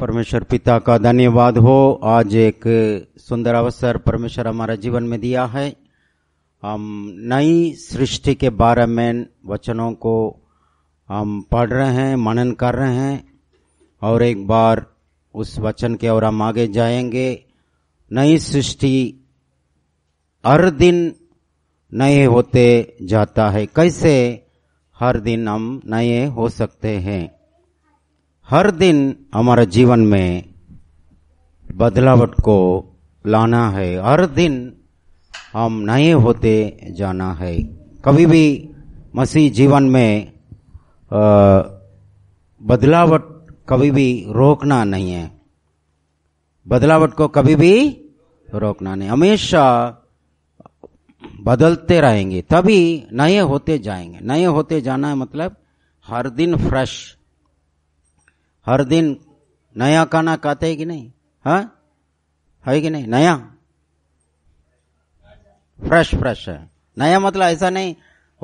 परमेश्वर पिता का धन्यवाद हो आज एक सुंदर अवसर परमेश्वर हमारे जीवन में दिया है हम नई सृष्टि के बारे में वचनों को हम पढ़ रहे हैं मनन कर रहे हैं और एक बार उस वचन के और हम आगे जाएंगे नई सृष्टि हर दिन नए होते जाता है कैसे हर दिन हम नए हो सकते हैं हर दिन हमारे जीवन में बदलावट को लाना है हर दिन हम नए होते जाना है कभी भी मसीह जीवन में बदलावट कभी भी रोकना नहीं है बदलावट को कभी भी रोकना नहीं हमेशा बदलते रहेंगे तभी नए होते जाएंगे नए होते जाना है मतलब हर दिन फ्रेश हर दिन नया खाना खाते है कि नहीं हा? है कि नहीं नया फ्रेश फ्रेश है नया मतलब ऐसा नहीं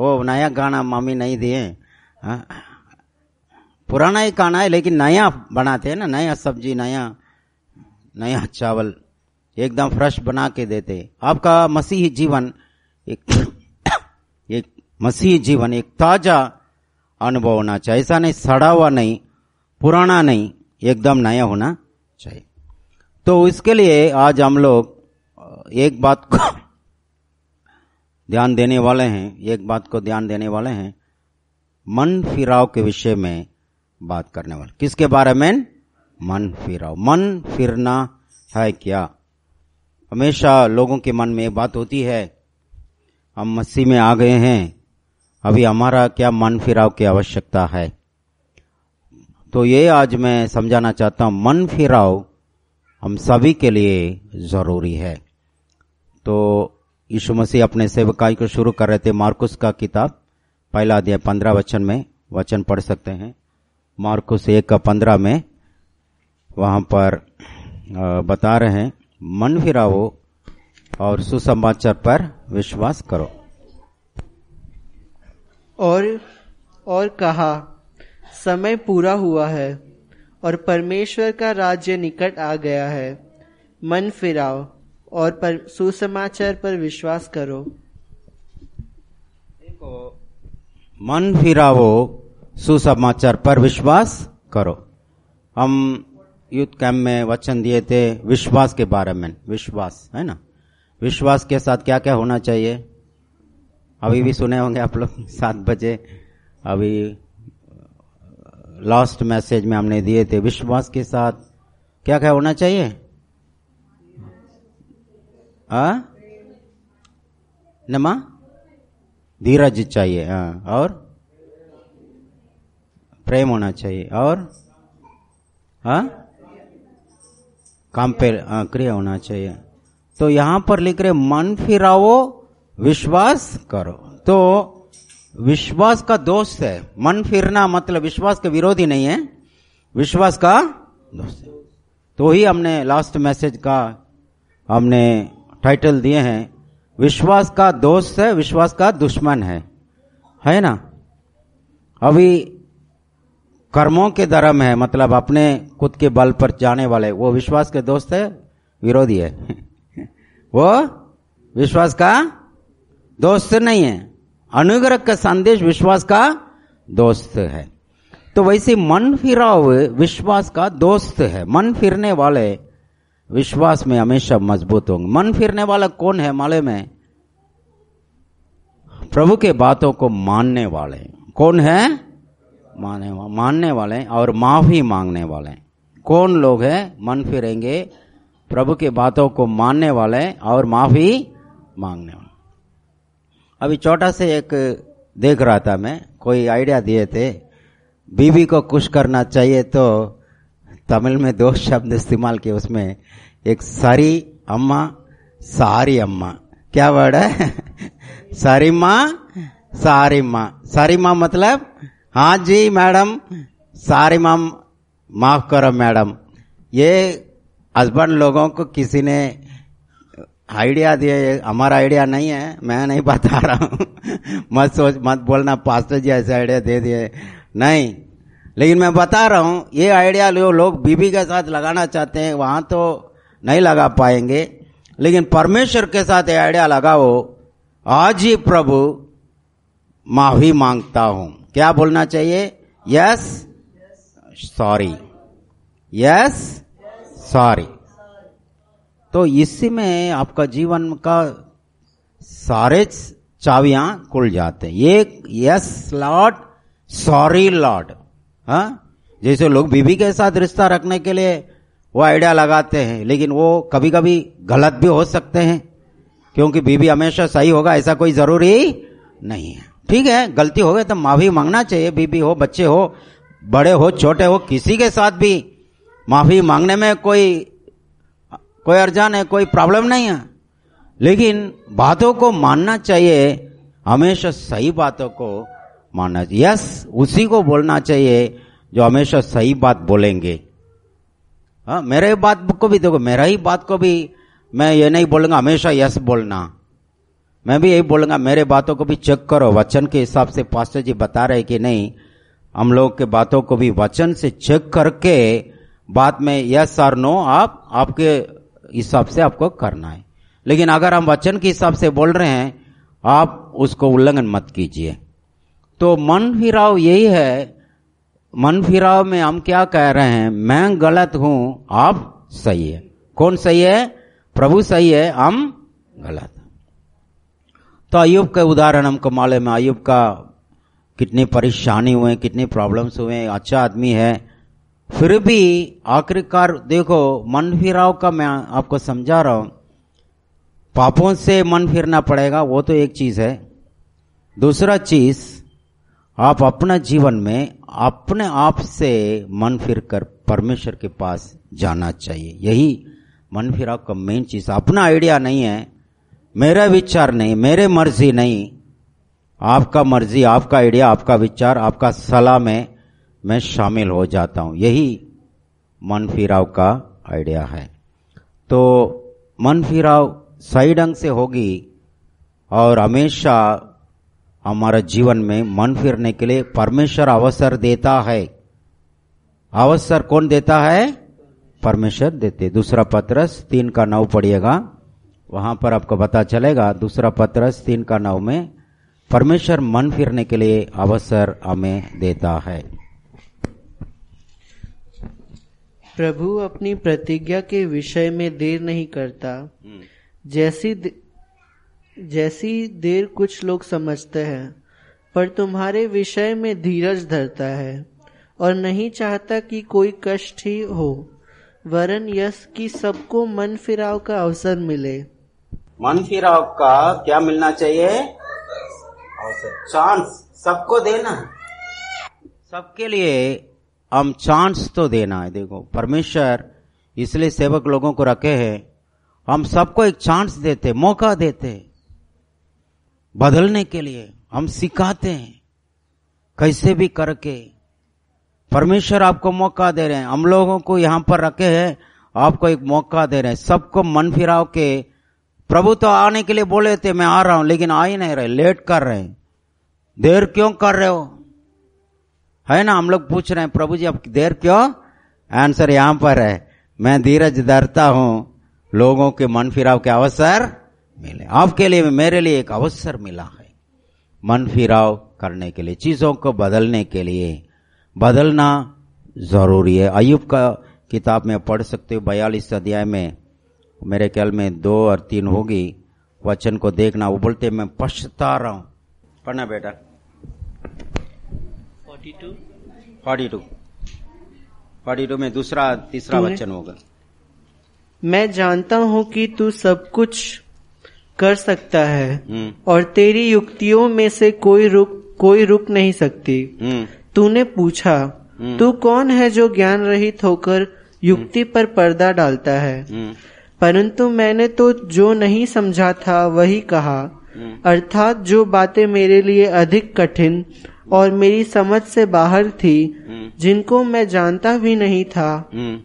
ओ नया गाना मम्मी नहीं दिए हाँ? पुराना ही खाना है लेकिन नया बनाते हैं ना नया सब्जी नया नया चावल एकदम फ्रेश बना के देते आपका मसीही जीवन एक एक मसीही जीवन एक ताजा अनुभव होना चाहिए ऐसा नहीं सड़ा हुआ नहीं पुराना नहीं एकदम नया होना चाहिए तो इसके लिए आज हम लोग एक बात को ध्यान देने वाले हैं एक बात को ध्यान देने वाले हैं मन फिराव के विषय में बात करने वाले किसके बारे में मन फिराव मन फिरना है क्या हमेशा लोगों के मन में बात होती है हम मस्सी में आ गए हैं अभी हमारा क्या मन फिराव की आवश्यकता है तो ये आज मैं समझाना चाहता हूँ मन फिराव हम सभी के लिए ज़रूरी है तो यीशु मसीह अपने सेवकाई को शुरू कर रहे थे मार्कुस का किताब पहला अध्याय पंद्रह वचन में वचन पढ़ सकते हैं मार्कुस एक का पंद्रह में वहाँ पर बता रहे हैं मन फिराओ और सुसमाचार पर विश्वास करो और और कहा समय पूरा हुआ है और परमेश्वर का राज्य निकट आ गया है मन फिराओ और पर सुसमाचार पर विश्वास करो देखो मन फिराओ सुसमाचार पर विश्वास करो हम यूथ कैंप में वचन दिए थे विश्वास के बारे में विश्वास है ना विश्वास के साथ क्या क्या होना चाहिए अभी भी सुने होंगे आप लोग सात बजे अभी लास्ट मैसेज में हमने दिए थे विश्वास के साथ क्या क्या होना चाहिए आ? नमा धीरज चाहिए हाँ और प्रेम होना चाहिए और हाँ काम पे हाँ, क्रिया होना चाहिए तो यहां पर लिख रहे मन फिराओ विश्वास करो तो विश्वास का दोस्त है मन फिरना मतलब विश्वास के विरोधी नहीं है विश्वास का दोस्त है तो ही हमने लास्ट मैसेज का हमने टाइटल दिए हैं विश्वास का दोस्त है विश्वास का दुश्मन है है ना अभी कर्मों के धर्म है मतलब अपने खुद के बल पर जाने वाले वो विश्वास के दोस्त है विरोधी है वो विश्वास का दोस्त नहीं है अनुग्रह का संदेश विश्वास का दोस्त है तो वैसे मन फिराव विश्वास का दोस्त है मन फिरने वाले विश्वास में हमेशा मजबूत होंगे मन फिरने वाला कौन है माले में प्रभु के बातों को मानने वाले कौन है माने मानने वाले और माफी मांगने वाले कौन लोग हैं मन फिरेंगे प्रभु के बातों को मानने वाले और माफी मांगने वाले अभी छोटा से एक देख रहा था मैं कोई आइडिया दिए थे बीवी को कुछ करना चाहिए तो तमिल में दो शब्द इस्तेमाल किए उसमें एक सारी अम्मा सारी अम्मा क्या वर्ड है सारी माँ सारी माँ सारी माँ मतलब हाँ जी मैडम सारी माँ माफ करो मैडम ये हस्बैंड लोगों को किसी ने आइडिया दिए हमारा आइडिया नहीं है मैं नहीं बता रहा हूँ मत सोच मत बोलना पास्टर जी ऐसे आइडिया दे दिए नहीं लेकिन मैं बता रहा हूँ ये आइडिया लो लोग बीबी के साथ लगाना चाहते हैं वहाँ तो नहीं लगा पाएंगे लेकिन परमेश्वर के साथ ये आइडिया लगाओ आज ही प्रभु माफी मांगता हूँ क्या बोलना चाहिए यस सॉरी यस सॉरी तो इसी में आपका जीवन का सारे चाविया खुल जाते हैं एक यस लॉर्ड सॉरी लॉर्ड जैसे लोग बीबी के साथ रिश्ता रखने के लिए वो आइडिया लगाते हैं लेकिन वो कभी कभी गलत भी हो सकते हैं क्योंकि बीबी हमेशा सही होगा ऐसा कोई जरूरी नहीं है ठीक है गलती हो गई तो माफी मांगना चाहिए बीबी हो बच्चे हो बड़े हो छोटे हो किसी के साथ भी माफी मांगने में कोई कोई अर्जन है कोई प्रॉब्लम नहीं है लेकिन बातों को मानना चाहिए हमेशा सही बातों को मानना चाहिए यस उसी को बोलना चाहिए जो हमेशा सही बात बोलेंगे हाँ मेरे बात को भी देखो मेरा ही बात को भी मैं ये नहीं बोलूंगा हमेशा यस बोलना मैं भी यही बोलूंगा मेरे बातों को भी चेक करो वचन के हिसाब से पास्टर जी बता रहे कि नहीं हम लोग के बातों को भी वचन से चेक करके बाद में यस और नो आप आपके हिसाब से आपको करना है लेकिन अगर हम वचन के हिसाब से बोल रहे हैं आप उसको उल्लंघन मत कीजिए तो मन फिराव यही है मन फिराव में हम क्या कह रहे हैं मैं गलत हूं आप सही है कौन सही है प्रभु सही है हम गलत तो अयुब का उदाहरण हमको मालूम है अयुब का कितनी परेशानी हुए कितनी प्रॉब्लम्स हुए अच्छा आदमी है फिर भी आखिरकार देखो मन फिराव का मैं आपको समझा रहा हूं पापों से मन फिरना पड़ेगा वो तो एक चीज़ है दूसरा चीज़ आप अपना जीवन में अपने आप से मन फिर कर परमेश्वर के पास जाना चाहिए यही मन फिराव का मेन चीज़ अपना आइडिया नहीं है मेरा विचार नहीं मेरे मर्जी नहीं आपका मर्जी आपका आइडिया आपका विचार आपका सलाह में में शामिल हो जाता हूं यही मन फिराव का आइडिया है तो मन फिराव सही ढंग से होगी और हमेशा हमारे जीवन में मन फिरने के लिए परमेश्वर अवसर देता है अवसर कौन देता है परमेश्वर देते दूसरा पत्रस तीन का नव पढ़िएगा वहां पर आपको पता चलेगा दूसरा पत्रस तीन का नव में परमेश्वर मन फिरने के लिए अवसर हमें देता है प्रभु अपनी प्रतिज्ञा के विषय में देर नहीं करता हम्म। जैसी दे, जैसी देर कुछ लोग समझते हैं पर तुम्हारे विषय में धीरज धरता है और नहीं चाहता कि कोई कष्ट ही हो वरन यश की सबको मन फिराव का अवसर मिले मन फिराव का क्या मिलना चाहिए अवसर चांस सबको देना सबके लिए हम चांस तो देना है देखो परमेश्वर इसलिए सेवक लोगों को रखे हैं हम सबको एक चांस देते मौका देते बदलने के लिए हम सिखाते हैं कैसे भी करके परमेश्वर आपको मौका दे रहे हैं हम लोगों को यहां पर रखे हैं आपको एक मौका दे रहे हैं सबको मन फिराव के प्रभु तो आने के लिए बोले थे मैं आ रहा हूं लेकिन आ ही नहीं रहे लेट कर रहे हैं देर क्यों कर रहे हो है ना हम लोग पूछ रहे हैं प्रभु जी आप देर क्यों आंसर यहां पर है मैं धीरज धरता हूं लोगों के मन फिराव के अवसर मिले आपके लिए मेरे लिए एक अवसर मिला है मन फिराव करने के लिए चीजों को बदलने के लिए बदलना जरूरी है अयुब का किताब में पढ़ सकते हो बयालीस अध्याय में मेरे ख्याल में दो और तीन होगी वचन को देखना उबलते मैं पछता रहा हूं पढ़ना बेटा टू फोर्टी टू में दूसरा तीसरा वचन होगा मैं जानता हूँ कि तू सब कुछ कर सकता है हम्म। और तेरी युक्तियों में से कोई रुक कोई रुक नहीं सकती हम्म। तूने पूछा हम्म। तू कौन है जो ज्ञान रहित होकर युक्ति पर पर्दा डालता है परंतु मैंने तो जो नहीं समझा था वही कहा अर्थात जो बातें मेरे लिए अधिक कठिन और मेरी समझ से बाहर थी हम्म। जिनको मैं जानता भी नहीं था हम्म।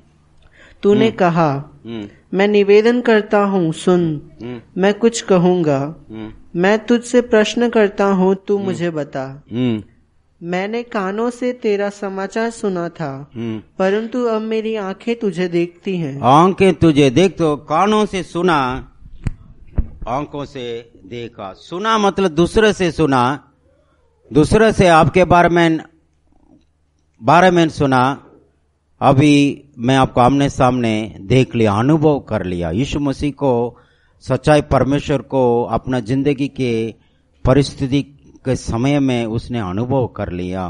तूने हम्म। कहा मैं निवेदन करता हूँ सुन मैं कुछ कहूंगा मैं तुझसे प्रश्न करता हूँ तू मुझे बता मैंने कानों से तेरा समाचार सुना था परंतु अब मेरी आंखें तुझे देखती हैं आंखें तुझे देख तो कानों से सुना आंखों से देखा सुना मतलब दूसरे से सुना दूसरे से आपके बारे में बारे में सुना अभी मैं आपको आमने सामने देख लिया अनुभव कर लिया यीशु मसीह को सच्चाई परमेश्वर को अपना जिंदगी के परिस्थिति के समय में उसने अनुभव कर लिया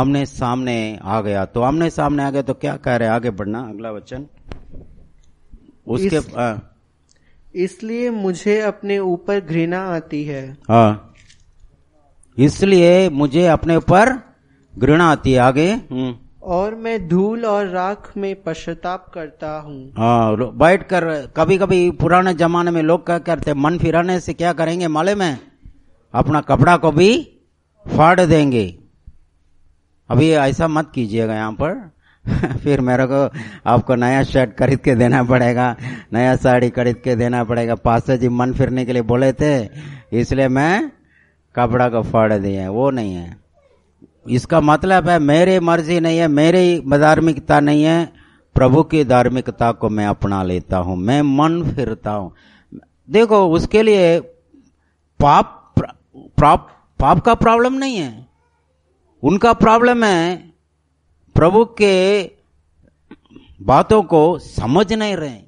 आमने सामने आ गया तो आमने सामने आ गया तो क्या कह रहे आगे बढ़ना अगला वचन उसके इस, इसलिए मुझे अपने ऊपर घृणा आती है हाँ इसलिए मुझे अपने ऊपर घृणा आती है आगे हम्म। और मैं धूल और राख में पश्चाताप करता हूँ हाँ, बैठ कर कभी कभी पुराने जमाने में लोग क्या करते मन फिराने से क्या करेंगे माले में अपना कपड़ा को भी फाड़ देंगे अभी ऐसा मत कीजिएगा यहाँ पर फिर मेरे को आपको नया शर्ट खरीद के देना पड़ेगा नया साड़ी खरीद के देना पड़ेगा पास जी मन फिरने के लिए बोले थे इसलिए मैं कपड़ा का फाड़ दिया है वो नहीं है इसका मतलब है मेरे मर्जी नहीं है मेरी धार्मिकता नहीं है प्रभु की धार्मिकता को मैं अपना लेता हूं मैं मन फिरता हूं देखो उसके लिए पाप पाप पाप का प्रॉब्लम नहीं है उनका प्रॉब्लम है प्रभु के बातों को समझ नहीं रहे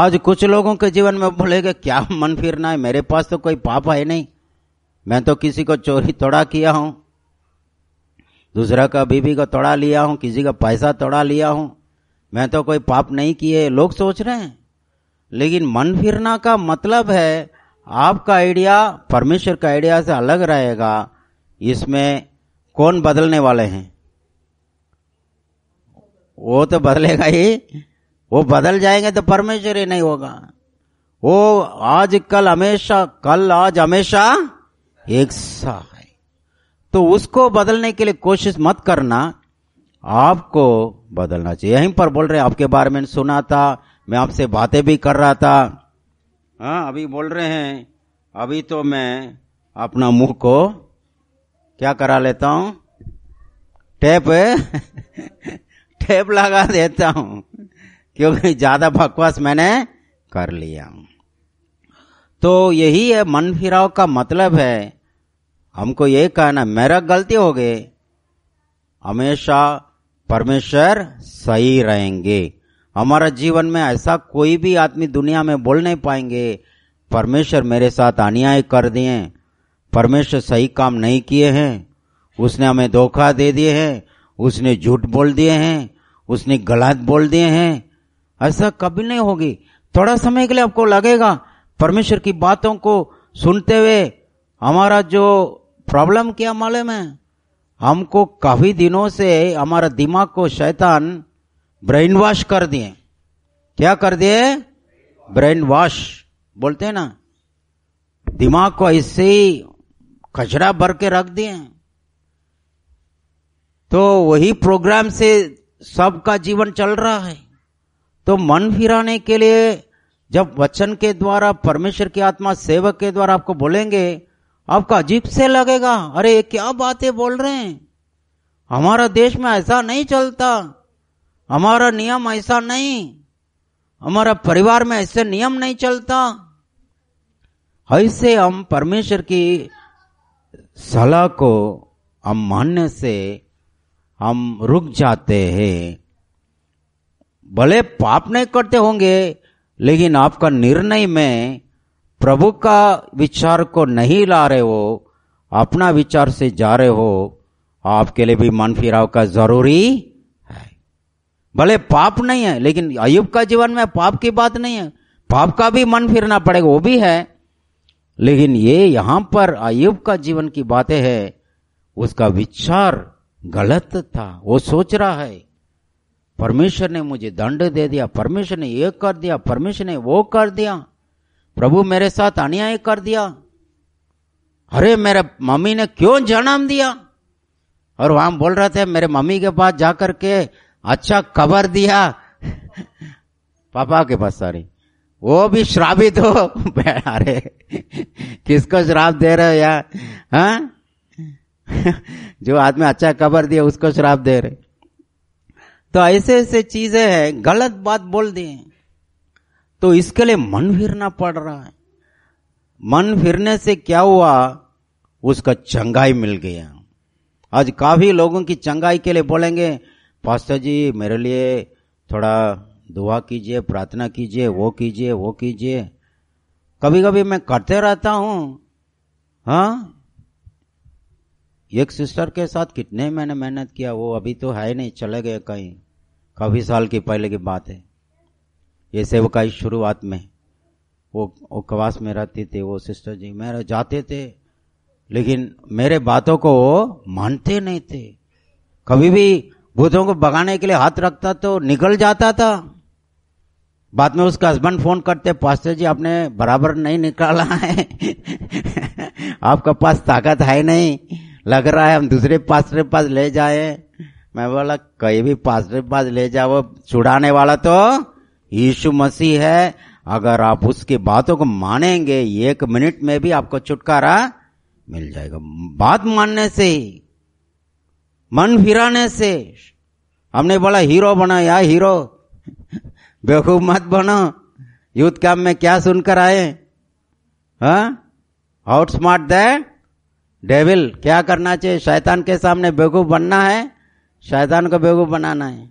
आज कुछ लोगों के जीवन में बोलेगा क्या मन फिरना है मेरे पास तो कोई पाप है नहीं मैं तो किसी को चोरी तोड़ा किया हूं दूसरा का बीबी को तोड़ा लिया हूं किसी का पैसा तोड़ा लिया हूं मैं तो कोई पाप नहीं किए लोग सोच रहे हैं लेकिन मन फिरना का मतलब है आपका आइडिया परमेश्वर का आइडिया से अलग रहेगा इसमें कौन बदलने वाले हैं वो तो बदलेगा ही वो बदल जाएंगे तो परमेश्वर ही नहीं होगा वो आज कल हमेशा कल आज हमेशा एक सा है तो उसको बदलने के लिए कोशिश मत करना आपको बदलना चाहिए यहीं पर बोल रहे आपके बारे में सुना था मैं आपसे बातें भी कर रहा था हाँ अभी बोल रहे हैं अभी तो मैं अपना मुंह को क्या करा लेता हूं टेप टेप लगा देता हूं क्योंकि ज्यादा बकवास मैंने कर लिया हूं तो यही है मन फिराव का मतलब है हमको ये कहना मेरा गलती हो गई हमेशा परमेश्वर सही रहेंगे हमारा जीवन में ऐसा कोई भी आदमी दुनिया में बोल नहीं पाएंगे परमेश्वर मेरे साथ अन्याय कर दिए परमेश्वर सही काम नहीं किए हैं उसने हमें धोखा दे दिए हैं उसने झूठ बोल दिए हैं उसने गलत बोल दिए हैं ऐसा कभी नहीं होगी थोड़ा समय के लिए आपको लगेगा परमेश्वर की बातों को सुनते हुए हमारा जो प्रॉब्लम क्या मालूम है हमको काफ़ी दिनों से हमारा दिमाग को शैतान ब्रेन वॉश कर दिए क्या कर दिए ब्रेन वॉश बोलते हैं ना दिमाग को ऐसे ही कचरा भर के रख दिए तो वही प्रोग्राम से सबका जीवन चल रहा है तो मन फिराने के लिए जब वचन के द्वारा परमेश्वर की आत्मा सेवक के द्वारा आपको बोलेंगे आपका अजीब से लगेगा अरे क्या बातें बोल रहे हैं हमारा देश में ऐसा नहीं चलता हमारा नियम ऐसा नहीं हमारा परिवार में ऐसे नियम नहीं चलता ऐसे हम परमेश्वर की सलाह को हम मानने से हम रुक जाते हैं भले पाप नहीं करते होंगे लेकिन आपका निर्णय में प्रभु का विचार को नहीं ला रहे हो अपना विचार से जा रहे हो आपके लिए भी मन फिराव का जरूरी है भले पाप नहीं है लेकिन अयुब का जीवन में पाप की बात नहीं है पाप का भी मन फिरना पड़ेगा वो भी है लेकिन ये यहां पर अयुब का जीवन की बातें है उसका विचार गलत था वो सोच रहा है परमेश्वर ने मुझे दंड दे दिया परमेश्वर ने ये कर दिया परमेश्वर ने वो कर दिया प्रभु मेरे साथ अन्याय कर दिया अरे मेरे मम्मी ने क्यों जन्म दिया और वहां बोल रहे थे मेरे मम्मी के पास जाकर के अच्छा कबर दिया पापा के पास सॉरी वो भी श्रावित हो अरे किसको श्राप दे रहे हो यार हाँ? जो आदमी अच्छा कबर दिया उसको श्राप दे रहे तो ऐसे ऐसे चीजें हैं गलत बात बोल दी तो इसके लिए मन फिरना पड़ रहा है मन फिरने से क्या हुआ उसका चंगाई मिल गया आज काफी लोगों की चंगाई के लिए बोलेंगे पास्टर जी मेरे लिए थोड़ा दुआ कीजिए प्रार्थना कीजिए वो कीजिए वो कीजिए कभी कभी मैं करते रहता हूं हाँ एक सिस्टर के साथ कितने मैंने मेहनत किया वो अभी तो है नहीं चले गए कहीं काफ़ी साल के पहले की बात है ये सेवकाई शुरुआत में वो कवास में रहती थी वो सिस्टर जी मेरे जाते थे लेकिन मेरे बातों को मानते नहीं थे कभी भी भूतों को भगाने के लिए हाथ रखता तो निकल जाता था बाद में उसका हस्बैंड फोन करते पास्टर जी आपने बराबर नहीं निकाला है आपका पास ताकत है नहीं लग रहा है हम दूसरे पास्टर के पास ले जाए मैं बोला कहीं भी पास पास ले जाओ छुड़ाने वाला तो यीशु मसीह है अगर आप उसकी बातों को मानेंगे एक मिनट में भी आपको छुटकारा मिल जाएगा बात मानने से ही मन फिराने से हमने बोला हीरो बनो या हीरो बेवकूफ मत बनो यूथ कैंप में क्या सुनकर आए आउट स्मार्ट द डेविल क्या करना चाहिए शैतान के सामने बेवकूफ बनना है शैतान को बेवकूफ़ बनाना है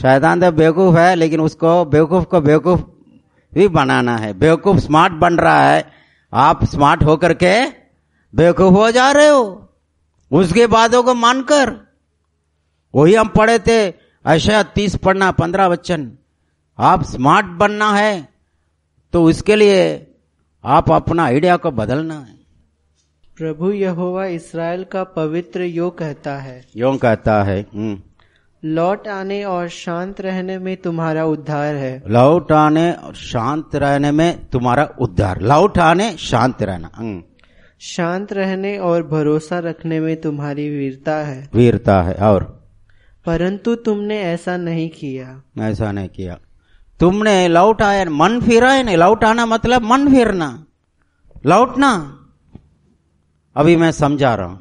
शैतान तो बेवकूफ़ है लेकिन उसको बेवकूफ़ को बेवकूफ़ भी बनाना है बेवकूफ़ स्मार्ट बन रहा है आप स्मार्ट होकर के बेवकूफ़ हो जा रहे हो उसके बातों को मानकर वही हम पढ़े थे अशा तीस पढ़ना पंद्रह वचन आप स्मार्ट बनना है तो उसके लिए आप अपना आइडिया को बदलना है प्रभु यहोवा इसराइल का पवित्र यो कहता है यो कहता है हम्म। लौट आने और शांत रहने में तुम्हारा उद्धार है लौट आने और शांत रहने में तुम्हारा उद्धार लौट आने शांत रहना हम्म। शांत रहने और भरोसा रखने में तुम्हारी वीरता है वीरता है और परंतु तुमने ऐसा नहीं किया ऐसा नहीं किया तुमने लौट आया मन फिरा है नहीं लौट आना मतलब मन फिरना लौटना अभी मैं समझा रहा हूं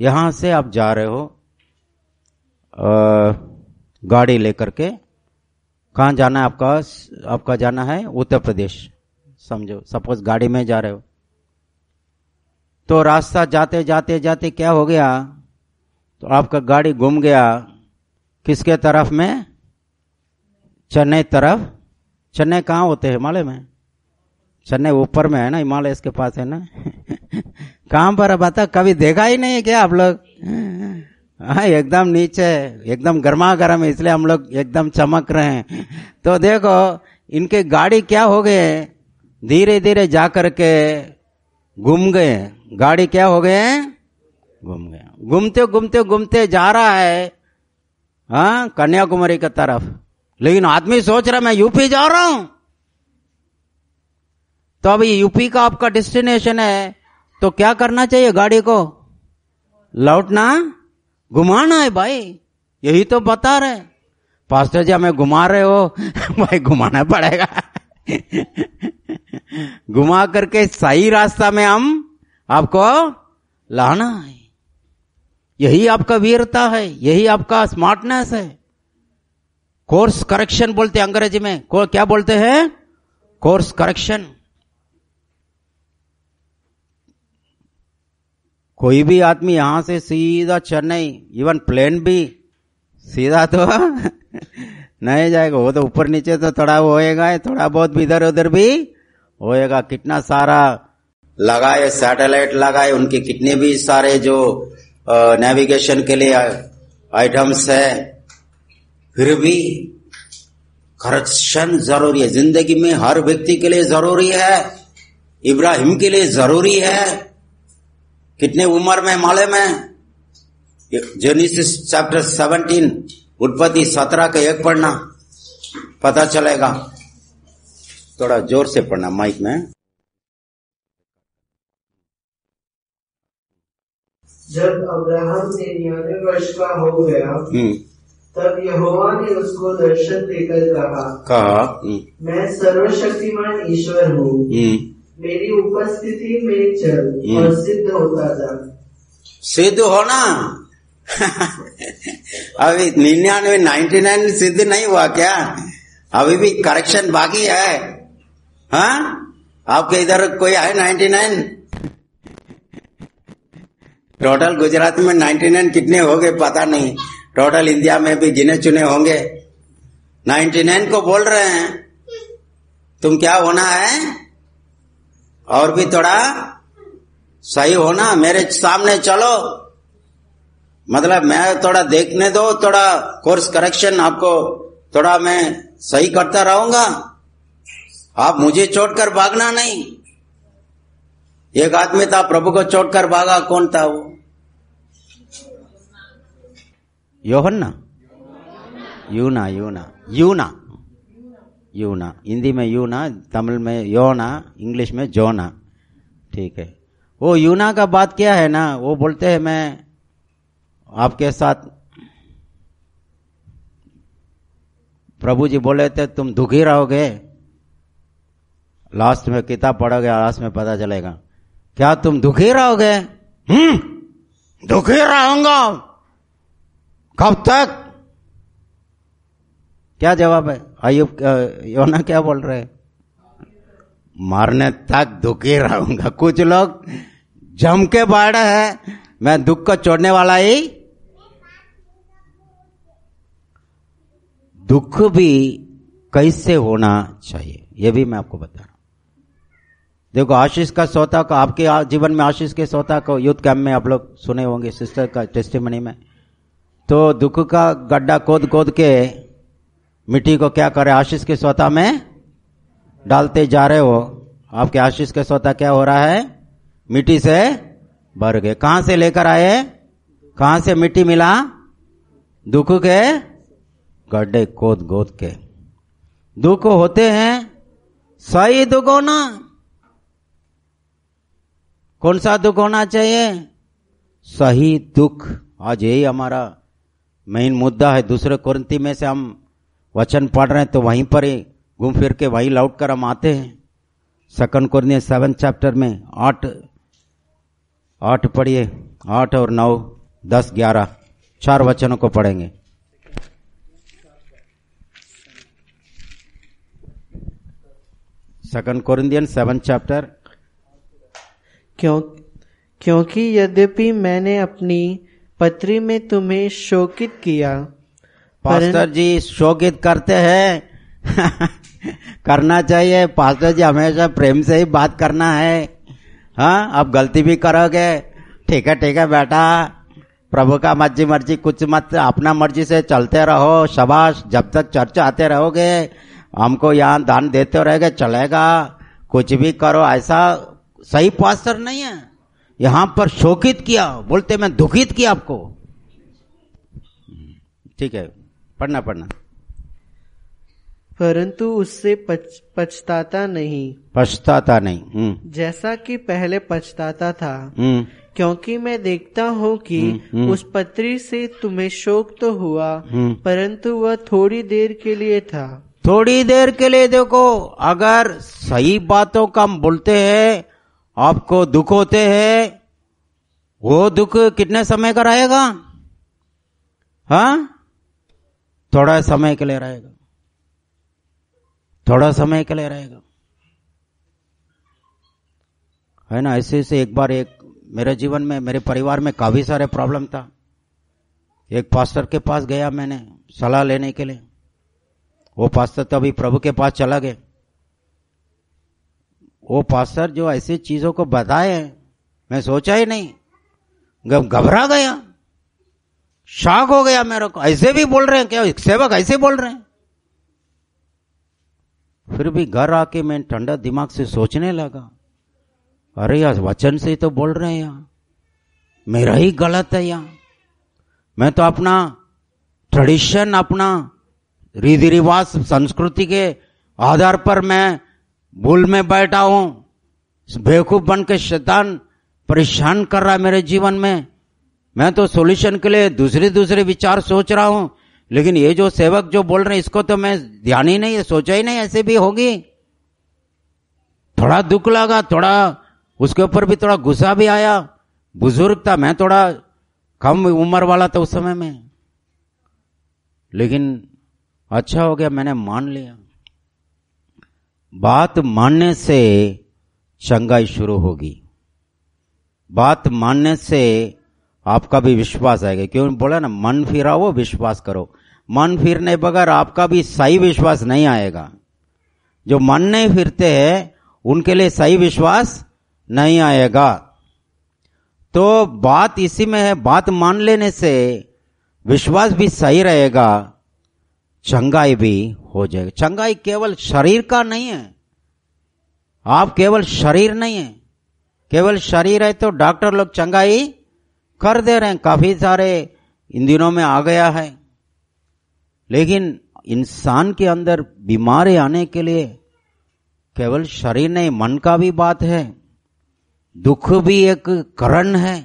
यहां से आप जा रहे हो आ, गाड़ी लेकर के कहा जाना है आपका आपका जाना है उत्तर प्रदेश समझो सपोज गाड़ी में जा रहे हो तो रास्ता जाते जाते जाते क्या हो गया तो आपका गाड़ी घूम गया किसके तरफ में चेन्नई तरफ चेन्नई कहाँ होते हैं हिमालय में चेन्नई ऊपर में है ना हिमालय इसके पास है ना काम पर बता कभी देखा ही नहीं है क्या आप लोग हाँ एकदम नीचे एकदम गर्मा गर्म है इसलिए हम लोग एकदम चमक रहे हैं तो देखो इनके गाड़ी क्या हो गए धीरे धीरे जा कर के घूम गए गाड़ी क्या हो गए घूम गए घूमते घूमते घूमते जा रहा है हाँ कन्याकुमारी की तरफ लेकिन आदमी सोच रहा मैं यूपी जा रहा हूं तो अभी यूपी का आपका डेस्टिनेशन है तो क्या करना चाहिए गाड़ी को लौटना घुमाना है भाई यही तो बता रहे पास्टर जी हमें घुमा रहे हो भाई घुमाना पड़ेगा घुमा करके सही रास्ता में हम आपको लाना है यही आपका वीरता है यही आपका स्मार्टनेस है कोर्स करेक्शन बोलते अंग्रेजी में को क्या बोलते हैं कोर्स करेक्शन कोई भी आदमी यहां से सीधा चेन्नई इवन प्लेन भी सीधा तो नहीं जाएगा वो तो ऊपर नीचे तो थोड़ा होएगा थोड़ा बहुत भी इधर उधर भी होएगा कितना सारा लगाए सैटेलाइट लगाए उनके कितने भी सारे जो नेविगेशन के लिए आइटम्स है फिर भी करप्शन जरूरी है जिंदगी में हर व्यक्ति के लिए जरूरी है इब्राहिम के लिए जरूरी है कितने उम्र में माले में जेनिसिस चैप्टर सेवनटीन उत्पत्ति सत्रह का एक पढ़ना पता चलेगा थोड़ा जोर से पढ़ना माइक में जब अब्राहम ने नियमित वर्ष का हो गया हम्म। तब यहोवा ने उसको दर्शन देकर कहा कहा हम्म। मैं सर्वशक्तिमान ईश्वर हूँ हम्म। मेरी उपस्थिति में चल और हम्म। सिद्ध होता जा सिद्ध होना अभी निन्यानवे नाइन्टी नाइन सिद्ध नहीं हुआ क्या अभी भी करेक्शन बाकी है हा? आपके इधर कोई है नाइन्टी नाइन टोटल गुजरात में नाइन्टी नाइन कितने हो गए पता नहीं टोटल इंडिया में भी गिने चुने होंगे नाइन्टी नाइन को बोल रहे हैं तुम क्या होना है और भी थोड़ा सही होना मेरे सामने चलो मतलब मैं थोड़ा देखने दो थोड़ा कोर्स करेक्शन आपको थोड़ा मैं सही करता रहूंगा आप मुझे छोड़कर भागना नहीं एक आदमी था प्रभु को छोड़कर भागा कौन था वो योहन्ना यूना यूना यूना यूना हिंदी में यूना तमिल में योना इंग्लिश में जोना ठीक है वो यूना का बात क्या है ना वो बोलते हैं मैं आपके साथ प्रभु जी बोले थे तुम दुखी रहोगे लास्ट में किताब पढ़ोगे लास्ट में पता चलेगा क्या तुम दुखी रहोगे हम्म दुखी रहूंगा कब तक क्या जवाब है हाँ, अयुब योना क्या बोल रहे मारने तक दुखी रहूंगा कुछ लोग जम के बाढ़ है मैं दुख को छोड़ने वाला ही दुख भी कैसे होना चाहिए ये भी मैं आपको बता रहा हूं देखो आशीष का सोता को आपके जीवन में आशीष के सोता को युद्ध कैंप में आप लोग सुने होंगे सिस्टर का टेस्टिमनी में तो दुख का गड्ढा खोद कोद के मिट्टी को क्या करे आशीष के स्वता में डालते जा रहे हो आपके आशीष के स्वता क्या हो रहा है मिट्टी से भर गए कहां से लेकर आए कहां से मिट्टी मिला दुख के गड्ढे खोद गोद के दुख होते हैं सही दुख होना कौन सा दुख होना चाहिए सही दुख आज यही हमारा मेन मुद्दा है दूसरे कुरंती में से हम वचन पढ़ रहे हैं तो वहीं पर ही घूम फिर के वहीं लौट कर हम आते हैं सेकंड कोर्निया सेवन चैप्टर में आठ आठ पढ़िए आठ और नौ दस ग्यारह चार वचनों को पढ़ेंगे सेकंड कोरिंदियन सेवन चैप्टर क्यों क्योंकि यद्यपि मैंने अपनी पत्री में तुम्हें शोकित किया पास्टर जी शोकित करते हैं करना चाहिए पास्टर जी हमेशा प्रेम से ही बात करना है हाँ आप गलती भी करोगे ठीक है ठीक है बेटा प्रभु का मर्जी मर्जी कुछ मत अपना मर्जी से चलते रहो शबाश जब तक चर्च आते रहोगे हमको यहाँ दान देते रहोगे चलेगा कुछ भी करो ऐसा सही पास्टर नहीं है यहाँ पर शोकित किया बोलते मैं दुखित किया आपको ठीक है पढ़ना पढ़ना परंतु उससे पच, पछताता नहीं पछताता नहीं हम्म। जैसा कि पहले पछताता था हम्म। क्योंकि मैं देखता हूँ कि हम्म, उस पत्री से तुम्हें शोक तो हुआ परंतु वह थोड़ी देर के लिए था थोड़ी देर के लिए देखो अगर सही बातों का हम बोलते हैं आपको दुख होते हैं वो दुख कितने समय का रहेगा हाँ थोड़ा समय के लिए रहेगा थोड़ा समय के लिए रहेगा है ना ऐसे ऐसे एक बार एक मेरे जीवन में मेरे परिवार में काफ़ी सारे प्रॉब्लम था एक पास्टर के पास गया मैंने सलाह लेने के लिए वो पास्टर तो अभी प्रभु के पास चला गया वो पास्टर जो ऐसी चीज़ों को बताए मैं सोचा ही नहीं घबरा गया शाक हो गया मेरे को ऐसे भी बोल रहे हैं क्या सेवक ऐसे बोल रहे हैं फिर भी घर आके मैं ठंडा दिमाग से सोचने लगा अरे यार वचन से ही तो बोल रहे हैं यार मेरा ही गलत है यार मैं तो अपना ट्रेडिशन अपना रीति रिवाज संस्कृति के आधार पर मैं भूल में बैठा हूं बेवकूफ बन के शैतान परेशान कर रहा है मेरे जीवन में मैं तो सॉल्यूशन के लिए दूसरे दूसरे विचार सोच रहा हूं लेकिन ये जो सेवक जो बोल रहे हैं इसको तो मैं ध्यान ही नहीं सोचा ही नहीं ऐसे भी होगी थोड़ा दुख लगा थोड़ा उसके ऊपर भी थोड़ा गुस्सा भी आया बुजुर्ग था मैं थोड़ा कम उम्र वाला था उस समय में लेकिन अच्छा हो गया मैंने मान लिया बात मानने से चंगाई शुरू होगी बात मानने से आपका भी विश्वास आएगा क्यों बोला ना मन फिराओ विश्वास करो मन फिरने बगैर आपका भी सही विश्वास नहीं आएगा जो मन नहीं फिरते हैं उनके लिए सही विश्वास नहीं आएगा तो बात इसी में है बात मान लेने से विश्वास भी सही रहेगा चंगाई भी हो जाएगी चंगाई केवल शरीर का नहीं है आप केवल शरीर नहीं है केवल शरीर है तो डॉक्टर लोग चंगाई कर दे रहे हैं काफी सारे इन दिनों में आ गया है लेकिन इंसान के अंदर बीमारी आने के लिए केवल शरीर नहीं मन का भी बात है दुख भी एक करण है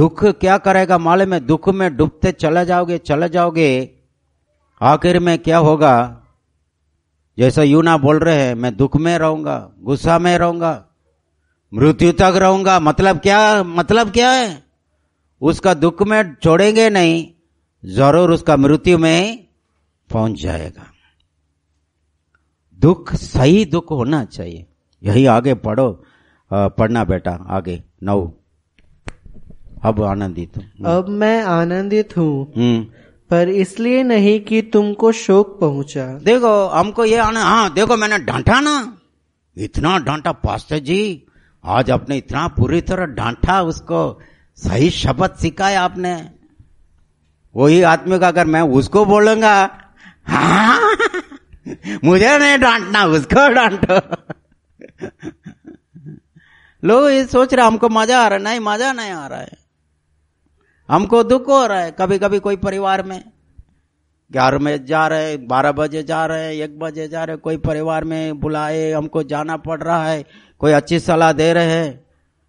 दुख क्या करेगा मालूम है दुख में डूबते चले जाओगे चले जाओगे आखिर में क्या होगा जैसा यूना बोल रहे हैं मैं दुख में रहूंगा गुस्सा में रहूंगा मृत्यु तक रहूंगा मतलब क्या मतलब क्या है उसका दुख में छोड़ेंगे नहीं जरूर उसका मृत्यु में पहुंच जाएगा दुख सही दुख होना चाहिए यही आगे पढ़ो पढ़ना बेटा आगे नौ अब आनंदित हूँ अब मैं आनंदित हूँ हम्म। पर इसलिए नहीं कि तुमको शोक पहुंचा देखो हमको ये आना हाँ देखो मैंने डांटा ना इतना डांटा पास्ते जी आज आपने इतना पूरी तरह डांटा उसको सही शपथ सिखाया आपने वही आदमी का अगर मैं उसको बोलूंगा हाँ, मुझे नहीं डांटना उसको डांटो लोग ये सोच रहे हमको मजा आ रहा है नहीं मजा नहीं आ रहा है हमको दुख हो रहा है कभी कभी कोई परिवार में ग्यारह में जा रहे बारह बजे जा रहे एक बजे जा रहे कोई परिवार में बुलाए हमको जाना पड़ रहा है कोई अच्छी सलाह दे रहे हैं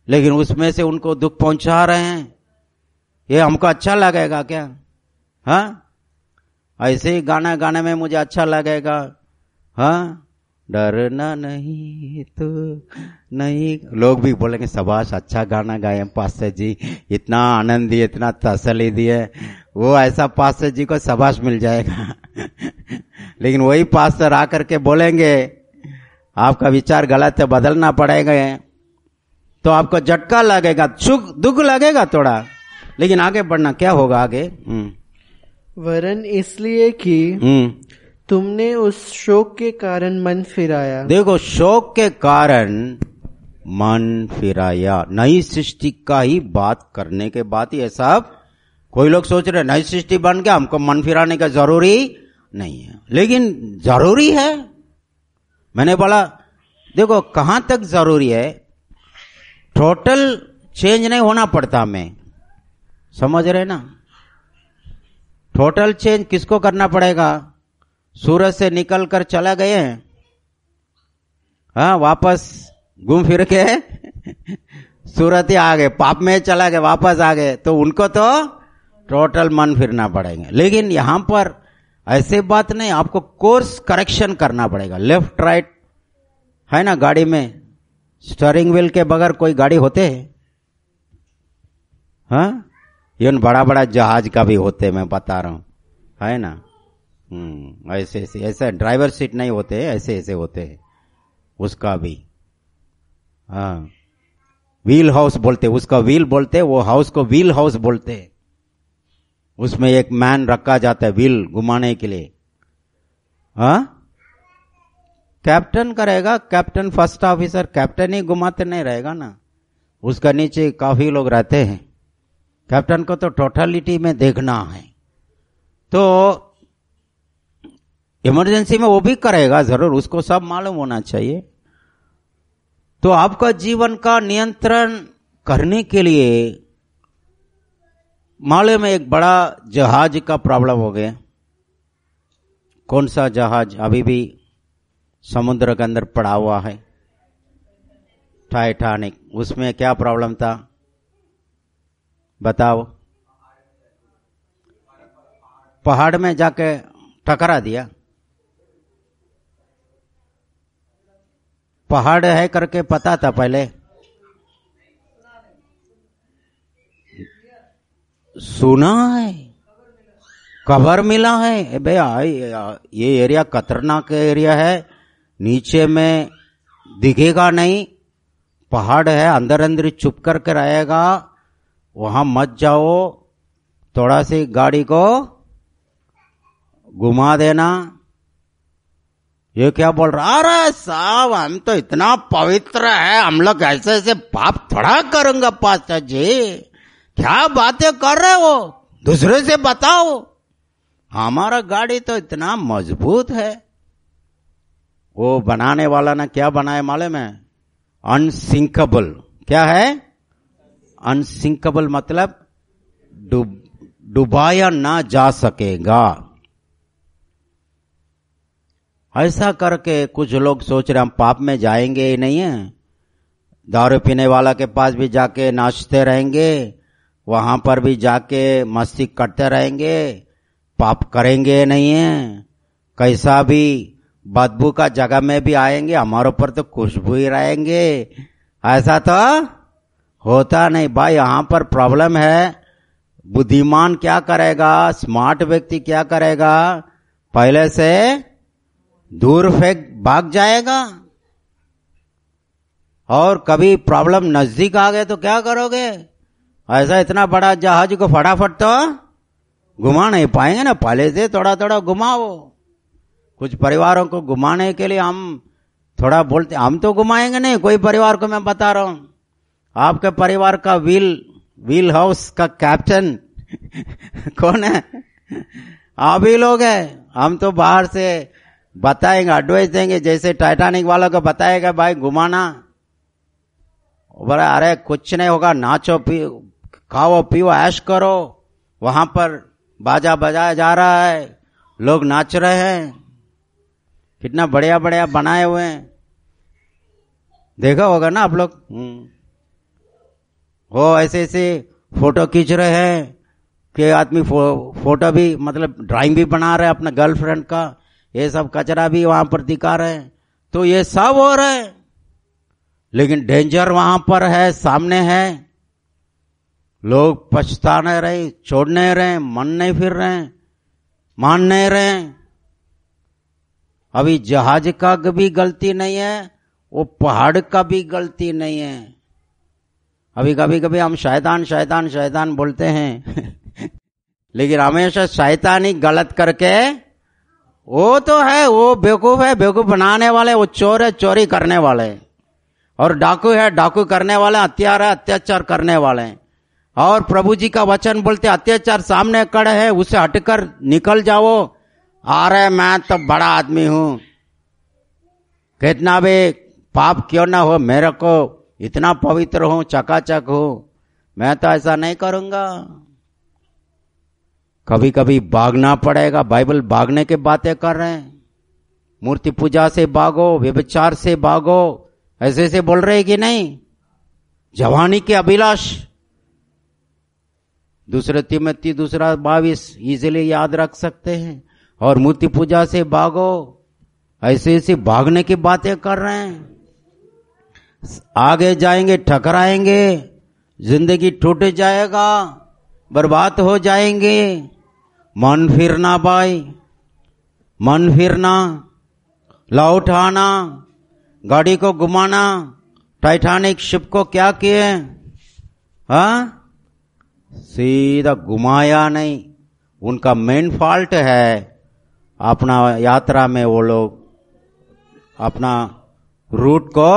लेकिन उसमें से उनको दुख पहुंचा रहे हैं ये हमको अच्छा लगेगा क्या हा? ऐसे ही गाना गाने में मुझे अच्छा लगेगा हाँ डरना नहीं तो नहीं लोग भी बोलेंगे सबाश अच्छा गाना गाए पास जी इतना आनंद दिए इतना तसली दिए वो ऐसा पास जी को सबाश मिल जाएगा लेकिन वही पास आकर के बोलेंगे आपका विचार गलत है बदलना पड़ेगा तो आपको झटका लगेगा सुख दुख लगेगा थोड़ा लेकिन आगे बढ़ना क्या होगा आगे हम्म। वरन इसलिए कि हम्म। तुमने उस शोक के कारण मन फिराया देखो शोक के कारण मन फिराया नई सृष्टि का ही बात करने के बाद ये सब कोई लोग सोच रहे नई सृष्टि बन गया हमको मन फिराने का जरूरी नहीं है लेकिन जरूरी है मैंने बोला देखो कहां तक ज़रूरी है टोटल चेंज नहीं होना पड़ता हमें समझ रहे ना टोटल चेंज किसको करना पड़ेगा सूरज से निकल कर चला गए हैं हाँ वापस घूम फिर के सूरत ही आ गए पाप में चला गए वापस आ गए तो उनको तो टोटल मन फिरना पड़ेगा लेकिन यहां पर ऐसे बात नहीं आपको कोर्स करेक्शन करना पड़ेगा लेफ्ट राइट है ना गाड़ी में स्टरिंग व्हील के बगैर कोई गाड़ी होते है हाँ उन बड़ा बड़ा जहाज का भी होते मैं बता रहा हूं है ना हम्म, ऐसे ऐसे ऐसा ड्राइवर सीट नहीं होते ऐसे ऐसे होते हैं उसका भी हाँ व्हील हाउस बोलते उसका व्हील बोलते वो हाउस को व्हील हाउस बोलते हैं उसमें एक मैन रखा जाता है व्हील घुमाने के लिए हा? कैप्टन करेगा कैप्टन फर्स्ट ऑफिसर कैप्टन ही घुमाते नहीं रहेगा ना उसका नीचे काफी लोग रहते हैं कैप्टन को तो टोटलिटी में देखना है तो इमरजेंसी में वो भी करेगा जरूर उसको सब मालूम होना चाहिए तो आपका जीवन का नियंत्रण करने के लिए माले में एक बड़ा जहाज का प्रॉब्लम हो गया कौन सा जहाज अभी भी समुद्र के अंदर पड़ा हुआ है टाइटानिक उसमें क्या प्रॉब्लम था बताओ पहाड़ में जाके टकरा दिया पहाड़ है करके पता था पहले सुना है कवर मिला है भैया ये एरिया खतरनाक एरिया है नीचे में दिखेगा नहीं पहाड़ है अंदर अंदर चुप करके आएगा वहां मत जाओ थोड़ा सी गाड़ी को घुमा देना ये क्या बोल रहा अरे साहब हम तो इतना पवित्र है हम लोग ऐसे ऐसे पाप थोड़ा करूंगा पास्टर जी क्या बातें कर रहे हो दूसरे से बताओ हमारा गाड़ी तो इतना मजबूत है वो बनाने वाला ने क्या बनाया मालूम है अनसिंकबल क्या है अनसिंकबल मतलब डुबाया डुबाया ना जा सकेगा ऐसा करके कुछ लोग सोच रहे हम पाप में जाएंगे ही नहीं है दारू पीने वाला के पास भी जाके नाचते रहेंगे वहां पर भी जाके मस्ती करते रहेंगे पाप करेंगे नहीं है कैसा भी बदबू का जगह में भी आएंगे हमारे ऊपर तो खुशबू ही रहेंगे ऐसा तो होता नहीं भाई यहां पर प्रॉब्लम है बुद्धिमान क्या करेगा स्मार्ट व्यक्ति क्या करेगा पहले से दूर फेंक भाग जाएगा और कभी प्रॉब्लम नजदीक आ गए तो क्या करोगे ऐसा इतना बड़ा जहाज को फटाफट तो घुमा नहीं पाएंगे ना पहले से थोड़ा थोड़ा घुमाओ कुछ परिवारों को घुमाने के लिए हम थोड़ा बोलते हम तो घुमाएंगे नहीं कोई परिवार को मैं बता रहा हूं आपके परिवार का व्हील व्हील हाउस का कैप्टन कौन है आप ही लोग हैं हम तो बाहर से बताएंगे एडवाइस देंगे जैसे टाइटैनिक वालों को बताएगा भाई घुमाना बोला अरे कुछ नहीं होगा नाचो खाओ पीओ ऐश करो वहां पर बाजा बजाया जा रहा है लोग नाच रहे हैं कितना बढ़िया बढ़िया बनाए हुए हैं देखा होगा ना आप लोग हो हम्म। ऐसे ऐसे फोटो खींच रहे हैं कि आदमी फो, फोटो भी मतलब ड्राइंग भी बना रहे अपना गर्लफ्रेंड का ये सब कचरा भी वहां पर दिखा रहे हैं तो ये सब हो रहे हैं लेकिन डेंजर वहां पर है सामने है लोग पछता नहीं रहे छोड़ नहीं रहे मन नहीं फिर रहे मान नहीं रहे अभी जहाज का भी गलती नहीं है वो पहाड़ का भी गलती नहीं है अभी कभी कभी हम शैतान शैतान शैतान बोलते हैं लेकिन हमेशा शैतान ही गलत करके वो तो है वो बेवकूफ है बेवकूफ बनाने वाले वो चोर है चोरी करने वाले और डाकू है डाकू करने वाले हत्यार है अत्याचार करने वाले हैं और प्रभु जी का वचन बोलते अत्याचार सामने कड़े है उसे हटकर निकल जाओ अरे मैं तो बड़ा आदमी हूं कितना भी पाप क्यों ना हो मेरे को इतना पवित्र हूं चकाचक हूं मैं तो ऐसा नहीं करूंगा कभी कभी भागना पड़ेगा बाइबल भागने के बातें कर रहे हैं मूर्ति पूजा से भागो व्यविचार से भागो ऐसे ऐसे बोल रहे कि नहीं जवानी के अभिलाष दूसरे तिमती दूसरा बाविस इजिली याद रख सकते हैं और मूर्ति पूजा से भागो ऐसे ऐसे भागने की बातें कर रहे हैं आगे जाएंगे ठकराएंगे जिंदगी टूट जाएगा बर्बाद हो जाएंगे मन फिरना भाई मन फिरना लौट उठाना गाड़ी को घुमाना टाइटानिक शिप को क्या किए हाँ सीधा घुमाया नहीं उनका मेन फॉल्ट है अपना यात्रा में वो लोग अपना रूट को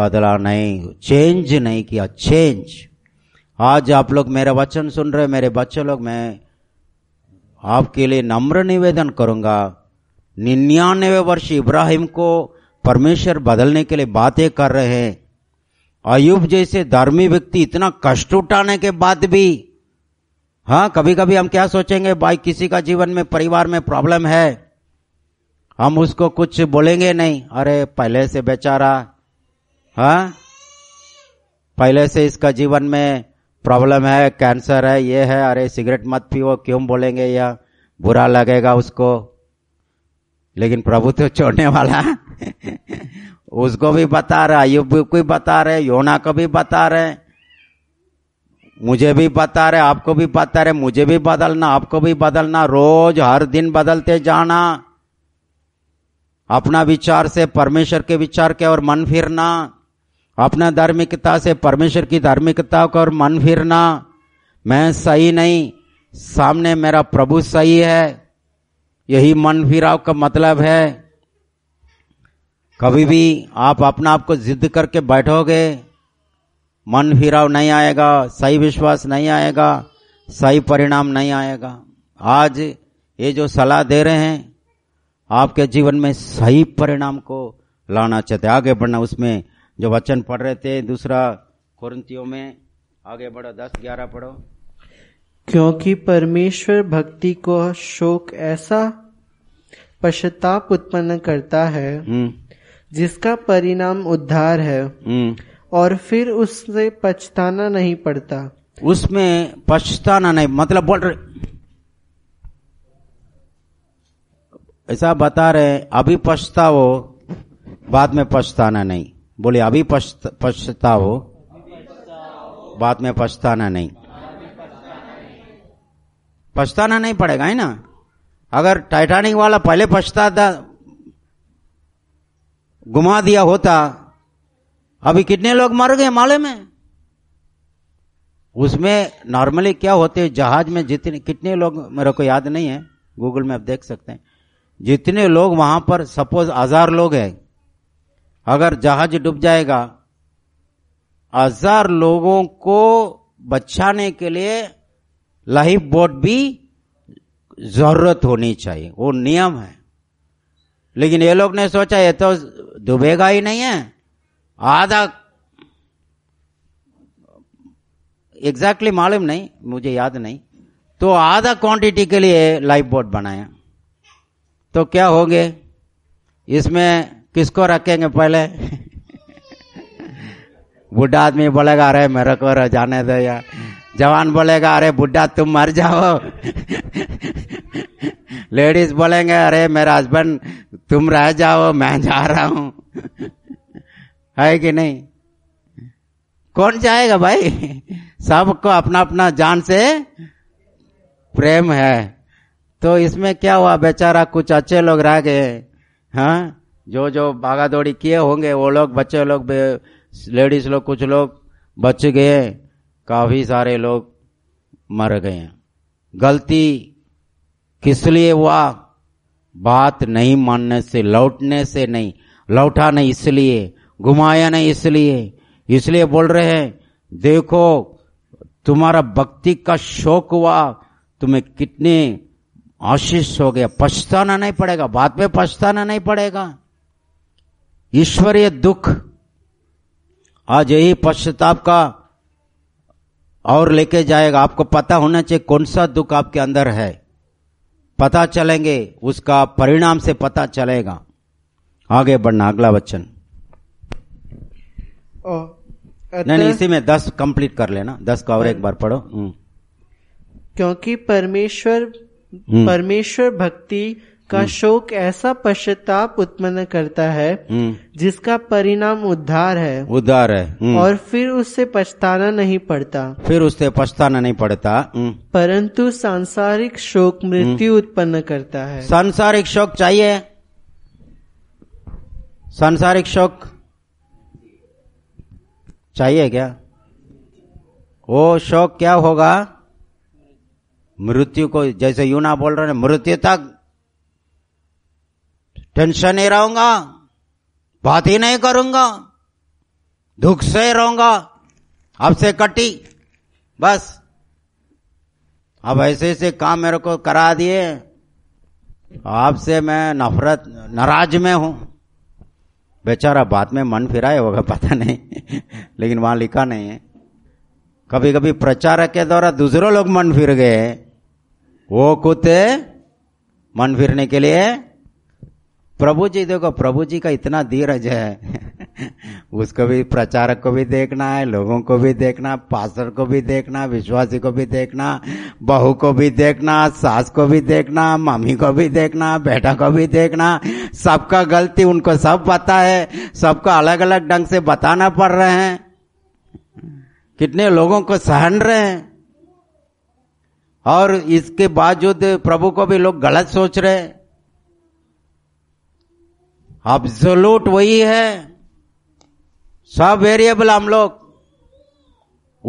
बदला नहीं चेंज नहीं किया चेंज आज आप लोग मेरा वचन सुन रहे मेरे बच्चे लोग मैं आपके लिए नम्र निवेदन करूंगा निन्यानवे वर्ष इब्राहिम को परमेश्वर बदलने के लिए बातें कर रहे हैं अयुब जैसे धर्मी व्यक्ति इतना कष्ट उठाने के बाद भी हाँ कभी कभी हम क्या सोचेंगे भाई किसी का जीवन में परिवार में प्रॉब्लम है हम उसको कुछ बोलेंगे नहीं अरे पहले से बेचारा हाँ पहले से इसका जीवन में प्रॉब्लम है कैंसर है ये है अरे सिगरेट मत पियो क्यों बोलेंगे या बुरा लगेगा उसको लेकिन प्रभु तो छोड़ने वाला उसको भी बता रहे अयुब को भी बता रहे योना को भी बता रहे मुझे भी बता रहे आपको भी बता रहे मुझे भी बदलना आपको भी बदलना रोज हर दिन बदलते जाना अपना विचार से परमेश्वर के विचार के और मन फिरना अपना धार्मिकता से परमेश्वर की धार्मिकता को और मन फिरना मैं सही नहीं सामने मेरा प्रभु सही है यही मन फिराव का मतलब है कभी भी आप अपना आप को जिद करके बैठोगे मन फिराव नहीं आएगा सही विश्वास नहीं आएगा सही परिणाम नहीं आएगा आज ये जो सलाह दे रहे हैं आपके जीवन में सही परिणाम को लाना चाहते आगे बढ़ना उसमें जो वचन पढ़ रहे थे दूसरा कुरंतियों में आगे बढ़ो दस ग्यारह पढ़ो क्योंकि परमेश्वर भक्ति को शोक ऐसा पश्चाताप उत्पन्न करता है हम्म। जिसका परिणाम उद्धार है हम्म। और फिर उससे पछताना नहीं पड़ता उसमें पछताना नहीं मतलब बोल रहे ऐसा बता रहे अभी पछतावो बाद में पछताना नहीं बोले अभी हो बाद में पछताना नहीं पछताना नहीं पड़ेगा है ना अगर टाइटैनिक वाला पहले पछताता घुमा दिया होता अभी कितने लोग मर गए माले में उसमें नॉर्मली क्या होते जहाज में जितने कितने लोग मेरे को याद नहीं है गूगल में आप देख सकते हैं जितने लोग वहां पर सपोज हजार लोग हैं अगर जहाज डूब जाएगा हजार लोगों को बचाने के लिए लाइफ बोट भी जरूरत होनी चाहिए वो नियम है लेकिन ये लोग ने सोचा ये तो डूबेगा ही नहीं है आधा एग्जैक्टली exactly मालूम नहीं मुझे याद नहीं तो आधा क्वांटिटी के लिए लाइफ बोट बनाया तो क्या हो गए इसमें किसको रखेंगे पहले बुढ़ा आदमी बोलेगा अरे मेरे को जाने दो यार जवान बोलेगा अरे बुढ़ा तुम मर जाओ लेडीज बोलेंगे अरे मेरा हस्बैंड तुम रह जाओ मैं जा रहा हूं है कि नहीं कौन जाएगा भाई सबको अपना अपना जान से प्रेम है तो इसमें क्या हुआ बेचारा कुछ अच्छे लोग रह गए हाँ जो जो भागा दौड़ी किए होंगे वो लोग बच्चे लोग लेडीज लोग कुछ लोग बच गए काफ़ी सारे लोग मर गए हैं गलती किस लिए हुआ बात नहीं मानने से लौटने से नहीं लौटा नहीं इसलिए घुमाया नहीं इसलिए इसलिए बोल रहे हैं देखो तुम्हारा भक्ति का शोक हुआ तुम्हें कितने आशीष हो गया पछताना नहीं पड़ेगा बाद में पछताना नहीं पड़ेगा ईश्वरीय दुख आज यही पश्चाताप का और लेके जाएगा आपको पता होना चाहिए कौन सा दुख आपके अंदर है पता चलेंगे उसका परिणाम से पता चलेगा आगे बढ़ना अगला वचन नहीं इसी में दस कंप्लीट कर लेना दस का और एक बार पढ़ो हम्म। क्योंकि परमेश्वर हम्म। परमेश्वर भक्ति का हम्म। शोक ऐसा पश्चाताप उत्पन्न करता है हम्म। जिसका परिणाम उद्धार है उद्धार है हम्म। और फिर उससे पछताना नहीं पड़ता फिर उससे पछताना नहीं पड़ता परंतु सांसारिक शोक मृत्यु उत्पन्न करता है सांसारिक शोक चाहिए सांसारिक शोक चाहिए क्या वो शोक क्या होगा मृत्यु को जैसे यूना बोल रहे मृत्यु तक टेंशन नहीं रहूंगा बात ही नहीं करूंगा दुख से रहूंगा आपसे कटी बस अब ऐसे ऐसे काम मेरे को करा दिए आपसे मैं नफरत नाराज में हूं बेचारा बाद में मन फिराए होगा पता नहीं लेकिन वहां लिखा नहीं है कभी कभी प्रचारक के द्वारा दूसरों लोग मन फिर गए वो कुत्ते मन फिरने के लिए प्रभु जी देखो प्रभु जी का इतना धीरज है उसको भी प्रचारक को भी देखना है लोगों को भी देखना पास्टर को भी देखना विश्वासी को भी देखना बहू को भी देखना सास को भी देखना मम्मी को भी देखना बेटा को भी देखना सबका गलती उनको सब पता है सबको अलग अलग ढंग से बताना पड़ रहे हैं कितने लोगों को सहन रहे हैं और इसके बावजूद प्रभु को भी लोग गलत सोच रहे हैं जोलूट वही है सब वेरिएबल हम लोग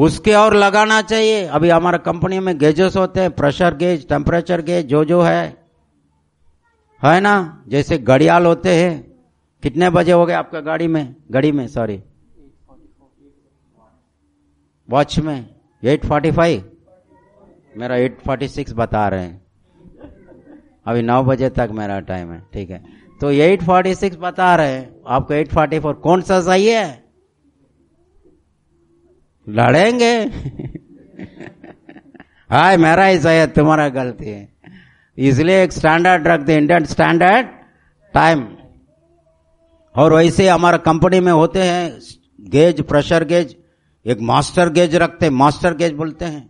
उसके और लगाना चाहिए अभी हमारा कंपनी में गेजेस होते हैं प्रेशर गेज टेम्परेचर गेज जो जो है है ना जैसे घड़ियाल होते हैं कितने बजे हो गए आपका गाड़ी में घड़ी में सॉरी वॉच में 8:45 मेरा 8:46 बता रहे हैं अभी नौ बजे तक मेरा टाइम है ठीक है तो 846 बता रहे हैं आपको 844 कौन सा सही है लड़ेंगे हाय मेरा ही सही है तुम्हारा गलती है इसलिए एक स्टैंडर्ड रख दे इंडियन स्टैंडर्ड टाइम और वैसे हमारा कंपनी में होते हैं गेज प्रेशर गेज एक मास्टर गेज रखते हैं मास्टर गेज बोलते हैं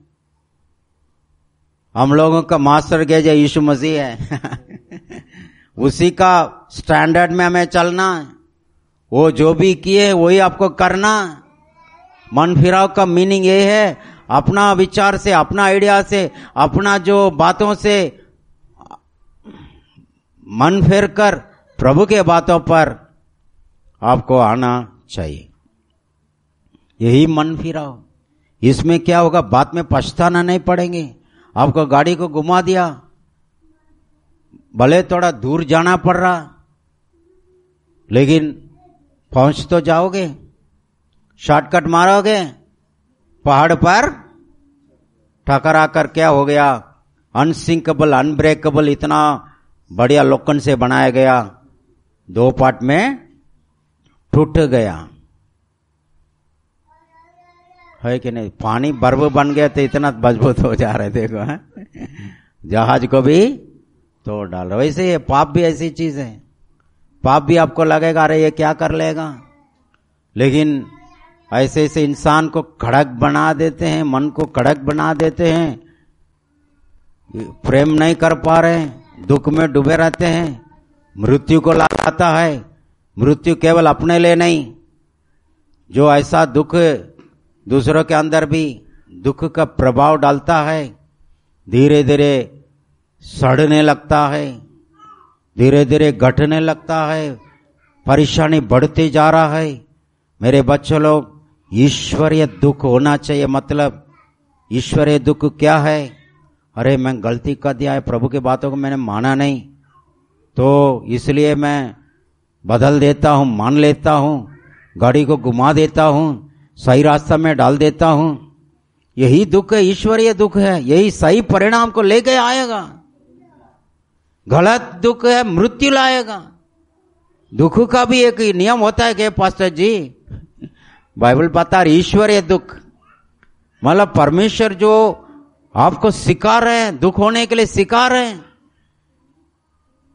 हम लोगों का मास्टर गेज है यीशु मसीह है उसी का स्टैंडर्ड में हमें चलना है वो जो भी किए वही आपको करना है मन फिराव का मीनिंग ये है अपना विचार से अपना आइडिया से अपना जो बातों से मन फेर कर प्रभु के बातों पर आपको आना चाहिए यही मन फिराओ इसमें क्या होगा बाद में पछताना नहीं पड़ेंगे आपको गाड़ी को घुमा दिया भले थोड़ा दूर जाना पड़ रहा लेकिन पहुंच तो जाओगे शॉर्टकट मारोगे पहाड़ पर ठकर कर क्या हो गया अनसिंकेबल अनब्रेकेबल इतना बढ़िया लोकन से बनाया गया दो पार्ट में टूट गया है कि नहीं पानी बर्फ बन गया तो इतना मजबूत हो जा रहे देखो है जहाज को भी तोड़ डाल वैसे ये पाप भी ऐसी चीज है पाप भी आपको लगेगा अरे ये क्या कर लेगा लेकिन ऐसे ऐसे इंसान को कड़क बना देते हैं मन को कड़क बना देते हैं प्रेम नहीं कर पा रहे दुख में डूबे रहते हैं मृत्यु को लाता है मृत्यु केवल अपने लिए नहीं जो ऐसा दुख दूसरों के अंदर भी दुख का प्रभाव डालता है धीरे धीरे सड़ने लगता है धीरे धीरे घटने लगता है परेशानी बढ़ते जा रहा है मेरे बच्चों लोग ईश्वरीय दुख होना चाहिए मतलब ईश्वरीय दुख क्या है अरे मैं गलती कर दिया है प्रभु की बातों को मैंने माना नहीं तो इसलिए मैं बदल देता हूँ मान लेता हूँ गाड़ी को घुमा देता हूँ सही रास्ता में डाल देता हूँ यही दुख है ईश्वरीय दुख है यही सही परिणाम को लेके आएगा गलत दुख है मृत्यु लाएगा दुख का भी एक नियम होता है क्या पास्टर जी बाइबल बता रही ईश्वर है दुख मतलब परमेश्वर जो आपको सिखा रहे हैं दुख होने के लिए सिखा रहे हैं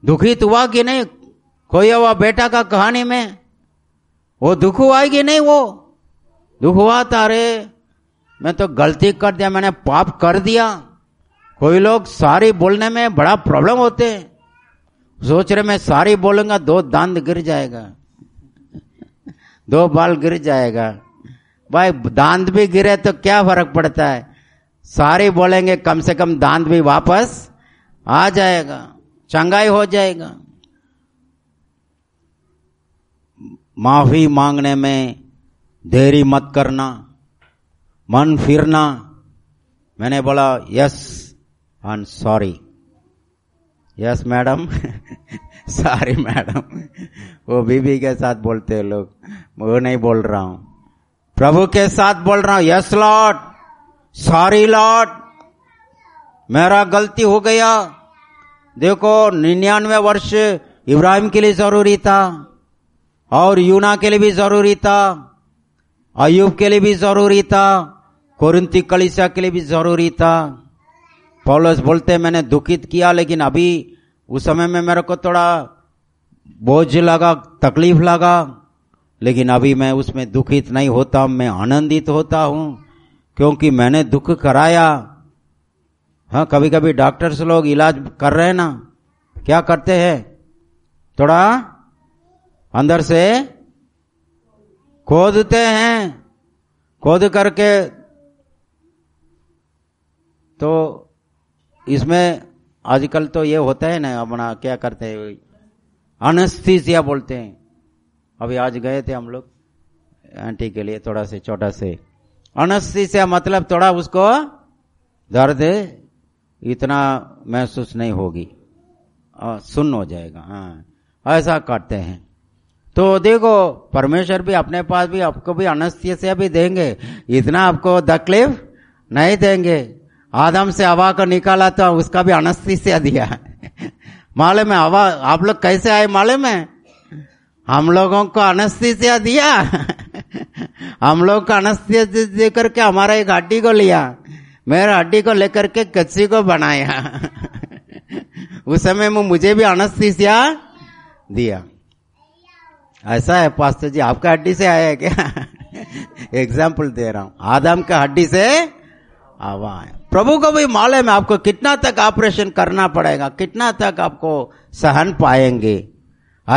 दुखित तो हुआ कि नहीं कोई हुआ बेटा का कहानी में वो दुख हुआ कि नहीं वो दुख हुआ था अरे मैं तो गलती कर दिया मैंने पाप कर दिया कोई लोग सारी बोलने में बड़ा प्रॉब्लम होते हैं सोच रहे मैं सारी बोलूंगा दो दांत गिर जाएगा दो बाल गिर जाएगा भाई दांत भी गिरे तो क्या फर्क पड़ता है सारे बोलेंगे कम से कम दांत भी वापस आ जाएगा चंगाई हो जाएगा माफी मांगने में देरी मत करना मन फिरना मैंने बोला yes on sorry. Yes madam sorry madam वो बीबी के साथ बोलते हैं लोग वो नहीं बोल रहा हूं प्रभु के साथ बोल रहा हूं यस लॉर्ड सॉरी लॉर्ड मेरा गलती हो गया देखो निन्यानवे वर्ष इब्राहिम के लिए जरूरी था और यूना के लिए भी जरूरी था अयुब के लिए भी जरूरी था कोरिंती कलिसा के लिए भी जरूरी था पॉलस बोलते मैंने दुखित किया लेकिन अभी उस समय में मेरे को थोड़ा बोझ लगा तकलीफ लगा लेकिन अभी मैं उसमें दुखित नहीं होता मैं आनंदित होता हूं क्योंकि मैंने दुख कराया हाँ कभी कभी डॉक्टर्स लोग इलाज कर रहे हैं ना क्या करते हैं थोड़ा अंदर से खोदते हैं खोद करके तो इसमें आजकल तो ये होता है ना अपना क्या करते हैं अनस्थीसिया बोलते हैं अभी आज गए थे हम लोग आंटी के लिए थोड़ा से छोटा से अनस्थीसिया मतलब थोड़ा उसको दर्द इतना महसूस नहीं होगी सुन हो जाएगा हाँ ऐसा करते हैं तो देखो परमेश्वर भी अपने पास भी आपको भी अनस्थीसिया भी देंगे इतना आपको तकलीफ नहीं देंगे आदम से हवा को निकाला तो उसका भी अनस्थिसिया दिया मालूम है हवा आप लोग कैसे आए मालूम है हम लोगों को अनस्थिसिया दिया हम लोग को अनस्थिया दे करके हमारा एक हड्डी को लिया मेरे हड्डी को लेकर के कच्ची को बनाया उस समय में मुझे भी अनस्थिसिया दिया ऐसा है पास्टर जी आपका हड्डी से आया है क्या एग्जाम्पल दे रहा हूं आदम का हड्डी से आवा आया प्रभु को भी मालूम है आपको कितना तक ऑपरेशन करना पड़ेगा कितना तक आपको सहन पाएंगे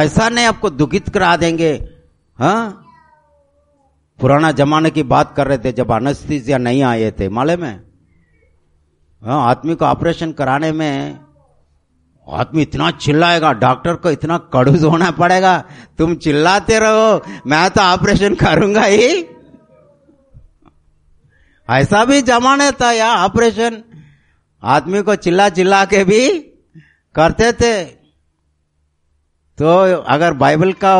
ऐसा नहीं आपको दुखित करा देंगे हाँ पुराना जमाने की बात कर रहे थे जब या नहीं आए थे मालूम है हाँ, आदमी को ऑपरेशन कराने में आदमी इतना चिल्लाएगा डॉक्टर को इतना कड़ूज होना पड़ेगा तुम चिल्लाते रहो मैं तो ऑपरेशन करूंगा ही ऐसा भी जमाने था या ऑपरेशन आदमी को चिल्ला चिल्ला के भी करते थे तो अगर बाइबल का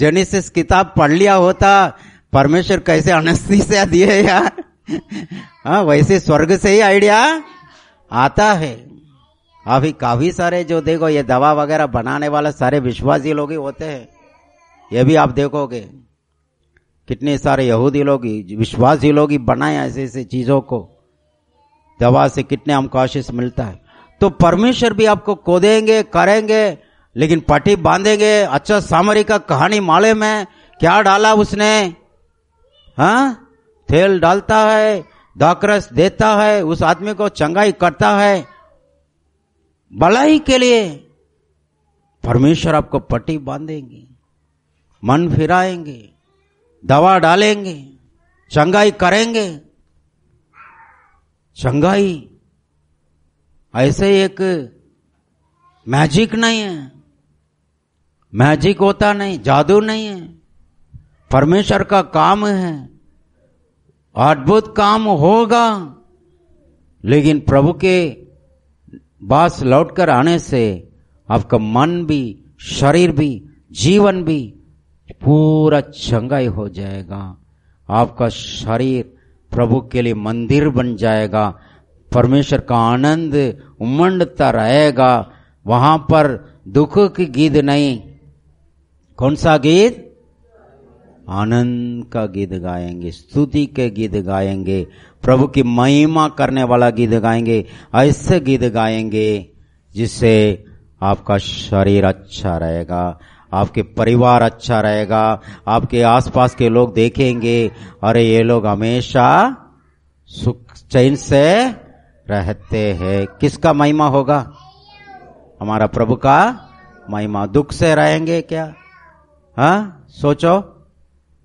जेनेसिस किताब पढ़ लिया होता परमेश्वर कैसे से दिए यार हाँ वैसे स्वर्ग से ही आइडिया आता है अभी काफी सारे जो देखो ये दवा वगैरह बनाने वाले सारे विश्वासी लोग ही होते हैं ये भी आप देखोगे कितने सारे यहूदी लोग विश्वासी लोग ही बनाए ऐसे ऐसे चीज़ों को दवा से कितने हमको आशीष मिलता है तो परमेश्वर भी आपको कोदेंगे करेंगे लेकिन पट्टी बांधेंगे अच्छा सामरी का कहानी माले में क्या डाला उसने हा? तेल डालता है दाकरस देता है उस आदमी को चंगाई करता है भलाई के लिए परमेश्वर आपको पट्टी बांधेंगे मन फिराएंगे दवा डालेंगे चंगाई करेंगे चंगाई ऐसे एक मैजिक नहीं है मैजिक होता नहीं जादू नहीं है परमेश्वर का काम है अद्भुत काम होगा लेकिन प्रभु के बास लौटकर आने से आपका मन भी शरीर भी जीवन भी पूरा चंगाई हो जाएगा आपका शरीर प्रभु के लिए मंदिर बन जाएगा परमेश्वर का आनंद उमंडता रहेगा वहां पर दुख की गीत नहीं कौन सा गीत आनंद का गीत गाएंगे स्तुति के गीत गाएंगे प्रभु की महिमा करने वाला गीत गाएंगे ऐसे गीत गाएंगे जिससे आपका शरीर अच्छा रहेगा आपके परिवार अच्छा रहेगा आपके आसपास के लोग देखेंगे अरे ये लोग हमेशा सुख चैन से रहते हैं किसका महिमा होगा हमारा प्रभु का महिमा दुख से रहेंगे क्या हा? सोचो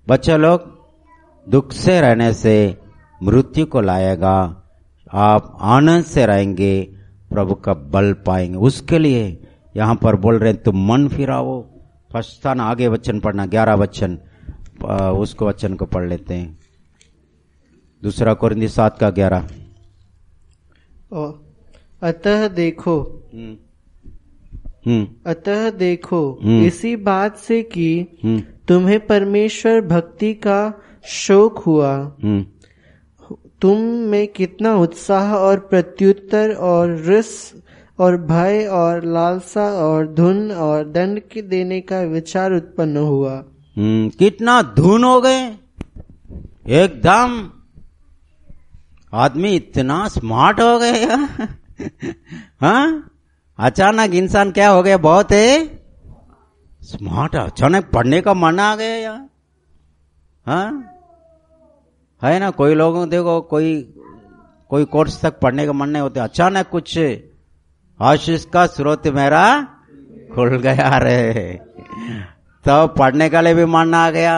बच्चे लोग दुख से रहने से मृत्यु को लाएगा आप आनंद से रहेंगे प्रभु का बल पाएंगे उसके लिए यहां पर बोल रहे हैं तुम मन फिराओ फर्स्ट स्थान आगे वचन पढ़ना ग्यारह वचन उसको वचन को पढ़ लेते हैं दूसरा कुरिंदी सात का ग्यारह अतः देखो हम्म। हम्म। अतः देखो हम्म। इसी बात से कि तुम्हें परमेश्वर भक्ति का शोक हुआ तुम में कितना उत्साह और प्रत्युत्तर और रस और भय और लालसा और धुन और दंड के देने का विचार उत्पन्न हुआ हम्म, कितना धुन हो गए एकदम आदमी इतना स्मार्ट हो गए हाँ? अचानक इंसान क्या हो गया बहुत है स्मार्ट अचानक पढ़ने का मन आ गया यार हाँ है ना कोई लोगों देखो कोई कोई कोर्स तक पढ़ने का मन नहीं होता अचानक कुछ आशीष का स्रोत मेरा खुल गया रे तो पढ़ने के लिए भी मन आ गया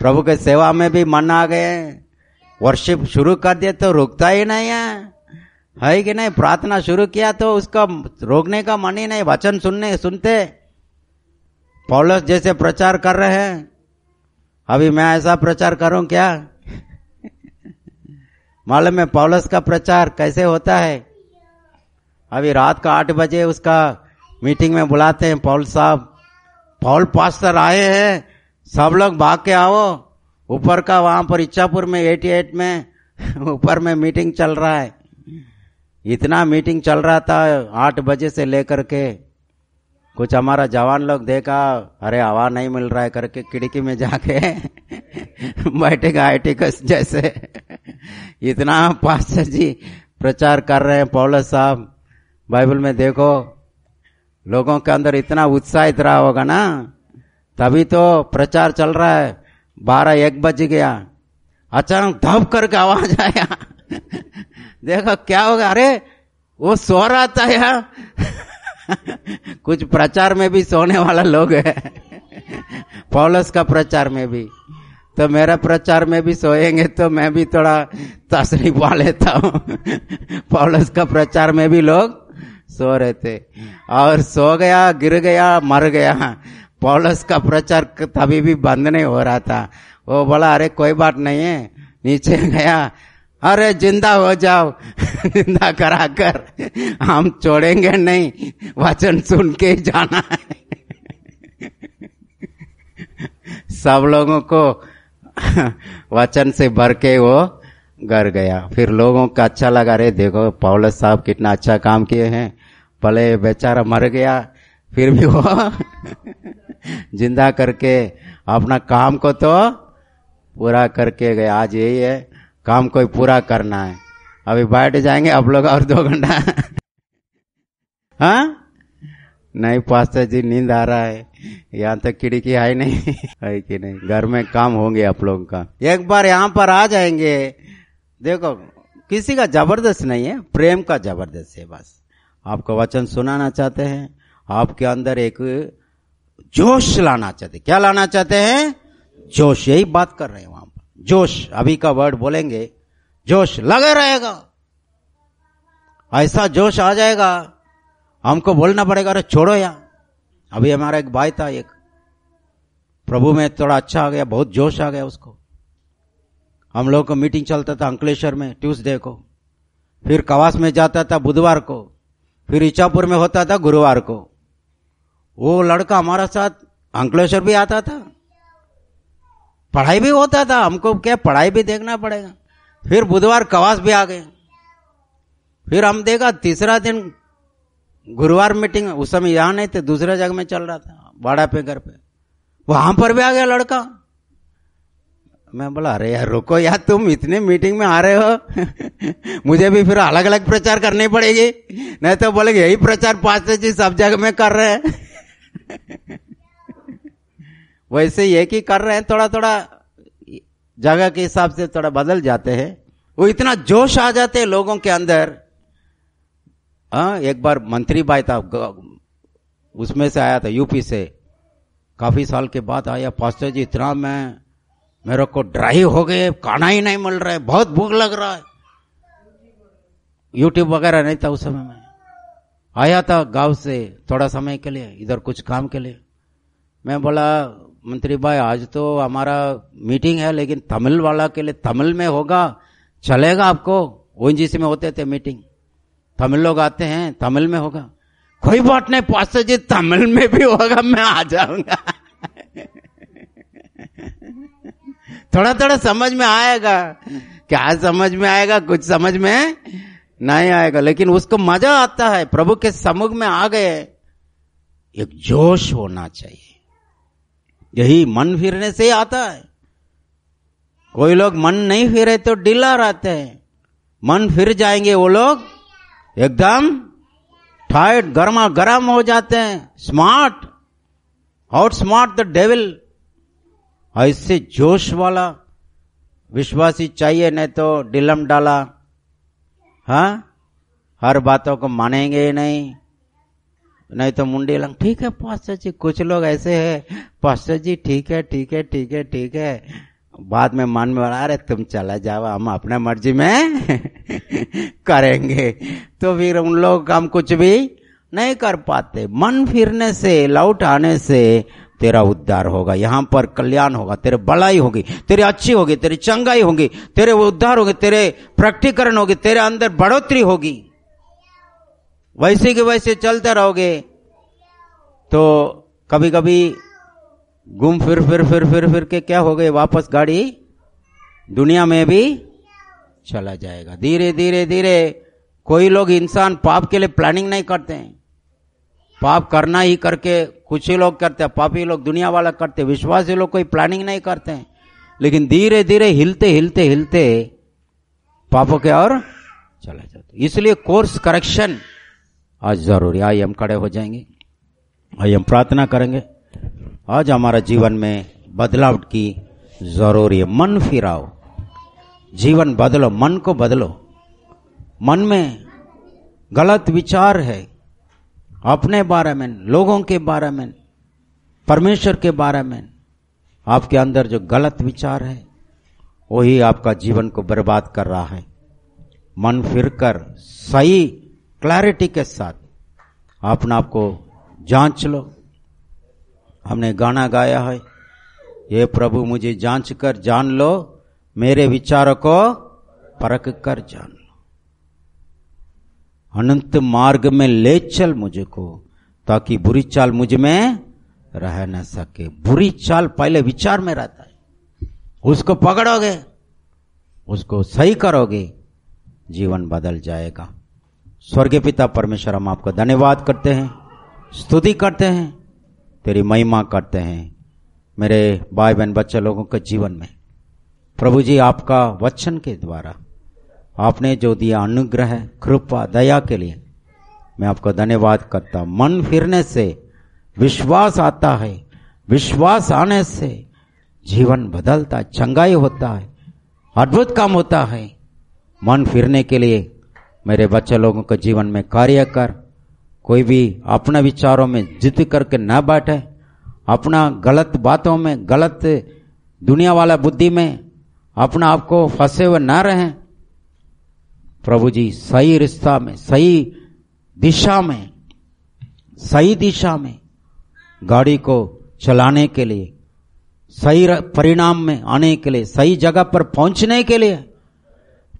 प्रभु के सेवा में भी मन आ गए वर्शिप शुरू कर दिया तो रुकता ही नहीं है है कि नहीं प्रार्थना शुरू किया तो उसका रोकने का मन ही नहीं वचन सुनने सुनते पौलस जैसे प्रचार कर रहे हैं अभी मैं ऐसा प्रचार करूं क्या मालूम है पौलस का प्रचार कैसे होता है अभी रात का आठ बजे उसका मीटिंग में बुलाते हैं पॉल साहब पॉल पास्टर आए हैं सब लोग भाग के आओ ऊपर का वहां पर इच्छापुर में एटी एट में ऊपर में मीटिंग चल रहा है इतना मीटिंग चल रहा था आठ बजे से लेकर के कुछ हमारा जवान लोग देखा अरे हवा नहीं मिल रहा है करके खिड़की में जाके बैठेगा आई टी जैसे इतना पास्टर जी प्रचार कर रहे हैं पौल साहब बाइबल में देखो लोगों के अंदर इतना उत्साहित रहा होगा ना तभी तो प्रचार चल रहा है बारह एक बज गया अचानक धप करके आवाज आया देखो क्या होगा अरे वो सो रहा था यार कुछ प्रचार में भी सोने वाला लोग है पॉलस का प्रचार में भी तो मेरा प्रचार में भी सोएंगे तो मैं भी थोड़ा तशरीफ पा लेता हूँ पॉलस का प्रचार में भी लोग सो रहे थे और सो गया गिर गया मर गया पॉलस का प्रचार तभी भी बंद नहीं हो रहा था वो बोला अरे कोई बात नहीं है नीचे गया अरे जिंदा हो जाओ जिंदा करा कर हम छोड़ेंगे नहीं वचन सुन के जाना है सब लोगों को वचन से भर के वो घर गया फिर लोगों को अच्छा लगा रे देखो पौलस साहब कितना अच्छा काम किए हैं भले बेचारा मर गया फिर भी वो जिंदा करके अपना काम को तो पूरा करके गए आज यही है काम को पूरा करना है अभी बैठ जाएंगे आप लोग और दो घंटा हाँ? नहीं पास्ते जी नींद आ रहा है यहाँ तक खिड़की आई नहीं है कि नहीं घर में काम होंगे आप लोगों का एक बार यहाँ पर आ जाएंगे देखो किसी का जबरदस्त नहीं है प्रेम का जबरदस्त है बस आपको वचन सुनाना चाहते हैं आपके अंदर एक जोश लाना चाहते क्या लाना चाहते हैं जोश यही बात कर रहे हैं वहां पर जोश अभी का वर्ड बोलेंगे जोश लगे रहेगा ऐसा जोश आ जाएगा हमको बोलना पड़ेगा अरे छोड़ो यार अभी हमारा एक भाई था एक प्रभु में थोड़ा अच्छा आ गया बहुत जोश आ गया उसको हम लोगों को मीटिंग चलता था अंकलेश्वर में ट्यूसडे को फिर कवास में जाता था बुधवार को फिर ईचापुर में होता था गुरुवार को वो लड़का हमारा साथ अंकलेश्वर भी आता था पढ़ाई भी होता था हमको क्या पढ़ाई भी देखना पड़ेगा फिर बुधवार कवास भी आ गए फिर हम देखा तीसरा दिन गुरुवार मीटिंग उस समय यहां नहीं थे दूसरे जगह में चल रहा था बाड़ा पे घर पे वहां पर भी आ गया लड़का मैं बोला अरे यार रुको यार तुम इतने मीटिंग में आ रहे हो मुझे भी फिर अलग अलग प्रचार करनी पड़ेगी नहीं तो बोले यही प्रचार पास्टर जी सब जगह में कर रहे हैं वैसे ये कि कर रहे हैं थोड़ा थोड़ा जगह के हिसाब से थोड़ा बदल जाते हैं वो इतना जोश आ जाते हैं लोगों के अंदर आ, एक बार मंत्री भाई था उसमें से आया था यूपी से काफी साल के बाद आया पास्टर जी इतना मैं मेरे को ड्राई हो गए खाना ही नहीं मिल रहा है बहुत भूख लग रहा है यूट्यूब वगैरह नहीं था उस समय में आया था गांव से थोड़ा समय के लिए इधर कुछ काम के लिए मैं बोला मंत्री भाई आज तो हमारा मीटिंग है लेकिन तमिल वाला के लिए तमिल में होगा चलेगा आपको ओ में होते थे मीटिंग तमिल लोग आते हैं तमिल में होगा कोई बात नहीं पास्टर जी तमिल में भी होगा मैं आ जाऊंगा थोड़ा थोड़ा समझ में आएगा क्या समझ में आएगा कुछ समझ में नहीं आएगा लेकिन उसको मजा आता है प्रभु के समुख में आ गए एक जोश होना चाहिए यही मन फिरने से आता है कोई लोग मन नहीं फिरे तो डिला रहते हैं मन फिर जाएंगे वो लोग एकदम टाइट गर्मा गर्म हो जाते हैं smart out smart the devil और इससे जोश वाला विश्वासी चाहिए नहीं तो डिलम डाला हा? हर बातों को मानेंगे नहीं नहीं तो मुंडी लंग ठीक है पास्टर जी कुछ लोग ऐसे है पास्टर जी ठीक है ठीक है ठीक है ठीक है बाद में मन में बढ़ा रहे तुम चला जाओ हम अपने मर्जी में करेंगे तो फिर उन लोग हम कुछ भी नहीं कर पाते मन फिरने से लौट आने से तेरा उद्धार होगा यहां पर कल्याण होगा तेरे बड़ाई होगी तेरी अच्छी होगी तेरी चंगाई होगी तेरे उद्धार होगी तेरे प्रकटीकरण होगी तेरे अंदर बढ़ोतरी होगी वैसे के वैसे चलते रहोगे तो कभी कभी घूम फिर फिर फिर फिर फिर के क्या हो गए वापस गाड़ी दुनिया में भी चला जाएगा धीरे धीरे धीरे कोई लोग इंसान पाप के लिए प्लानिंग नहीं करते हैं पाप करना ही करके कुछ ही लोग करते हैं पापी लोग दुनिया वाला करते विश्वासी लोग कोई प्लानिंग नहीं करते हैं लेकिन धीरे धीरे हिलते हिलते हिलते पापों के और चला जाते इसलिए कोर्स करेक्शन आज जरूरी आई हम खड़े हो जाएंगे आई हम प्रार्थना करेंगे आज हमारा जीवन में बदलाव की जरूरी है मन फिराओ जीवन बदलो मन को बदलो मन में गलत विचार है अपने बारे में लोगों के बारे में परमेश्वर के बारे में आपके अंदर जो गलत विचार है वही आपका जीवन को बर्बाद कर रहा है मन फिरकर सही क्लैरिटी के साथ अपने आप को जांच लो हमने गाना गाया है ये प्रभु मुझे जांच कर जान लो मेरे विचारों को परख कर जान अनंत मार्ग में ले चल मुझे को ताकि बुरी चाल मुझ में रह न सके बुरी चाल पहले विचार में रहता है उसको पकड़ोगे उसको सही करोगे जीवन बदल जाएगा स्वर्गीय पिता परमेश्वर हम आपको धन्यवाद करते हैं स्तुति करते हैं तेरी महिमा करते हैं मेरे भाई बहन बच्चे लोगों के जीवन में प्रभु जी आपका वचन के द्वारा आपने जो दिया अनुग्रह कृपा दया के लिए मैं आपको धन्यवाद करता हूं मन फिरने से विश्वास आता है विश्वास आने से जीवन बदलता चंगाई होता है अद्भुत काम होता है मन फिरने के लिए मेरे बच्चे लोगों के जीवन में कार्य कर कोई भी अपने विचारों में जिद करके ना बैठे अपना गलत बातों में गलत दुनिया वाला बुद्धि में अपना आपको फंसे हुए ना रहें प्रभु जी सही रिश्ता में सही दिशा में सही दिशा में गाड़ी को चलाने के लिए सही परिणाम में आने के लिए सही जगह पर पहुंचने के लिए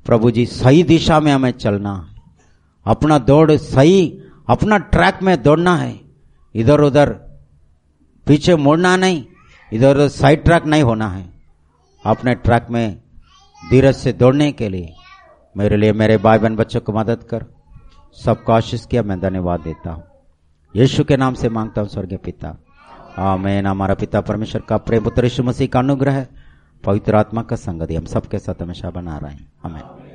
प्रभु जी सही दिशा में हमें चलना अपना दौड़ सही अपना ट्रैक में दौड़ना है इधर उधर पीछे मोड़ना नहीं इधर उधर साइड ट्रैक नहीं होना है अपने ट्रैक में धीरज से दौड़ने के लिए मेरे लिए मेरे भाई बहन बच्चों को मदद कर सब कोशिश किया मैं धन्यवाद देता हूँ यीशु के नाम से मांगता हूँ स्वर्गीय पिता आमेन हमारा पिता परमेश्वर का प्रेम पुत्र यीशु मसीह का अनुग्रह पवित्र आत्मा का संगति हम सबके साथ हमेशा बना रहे हैं हमें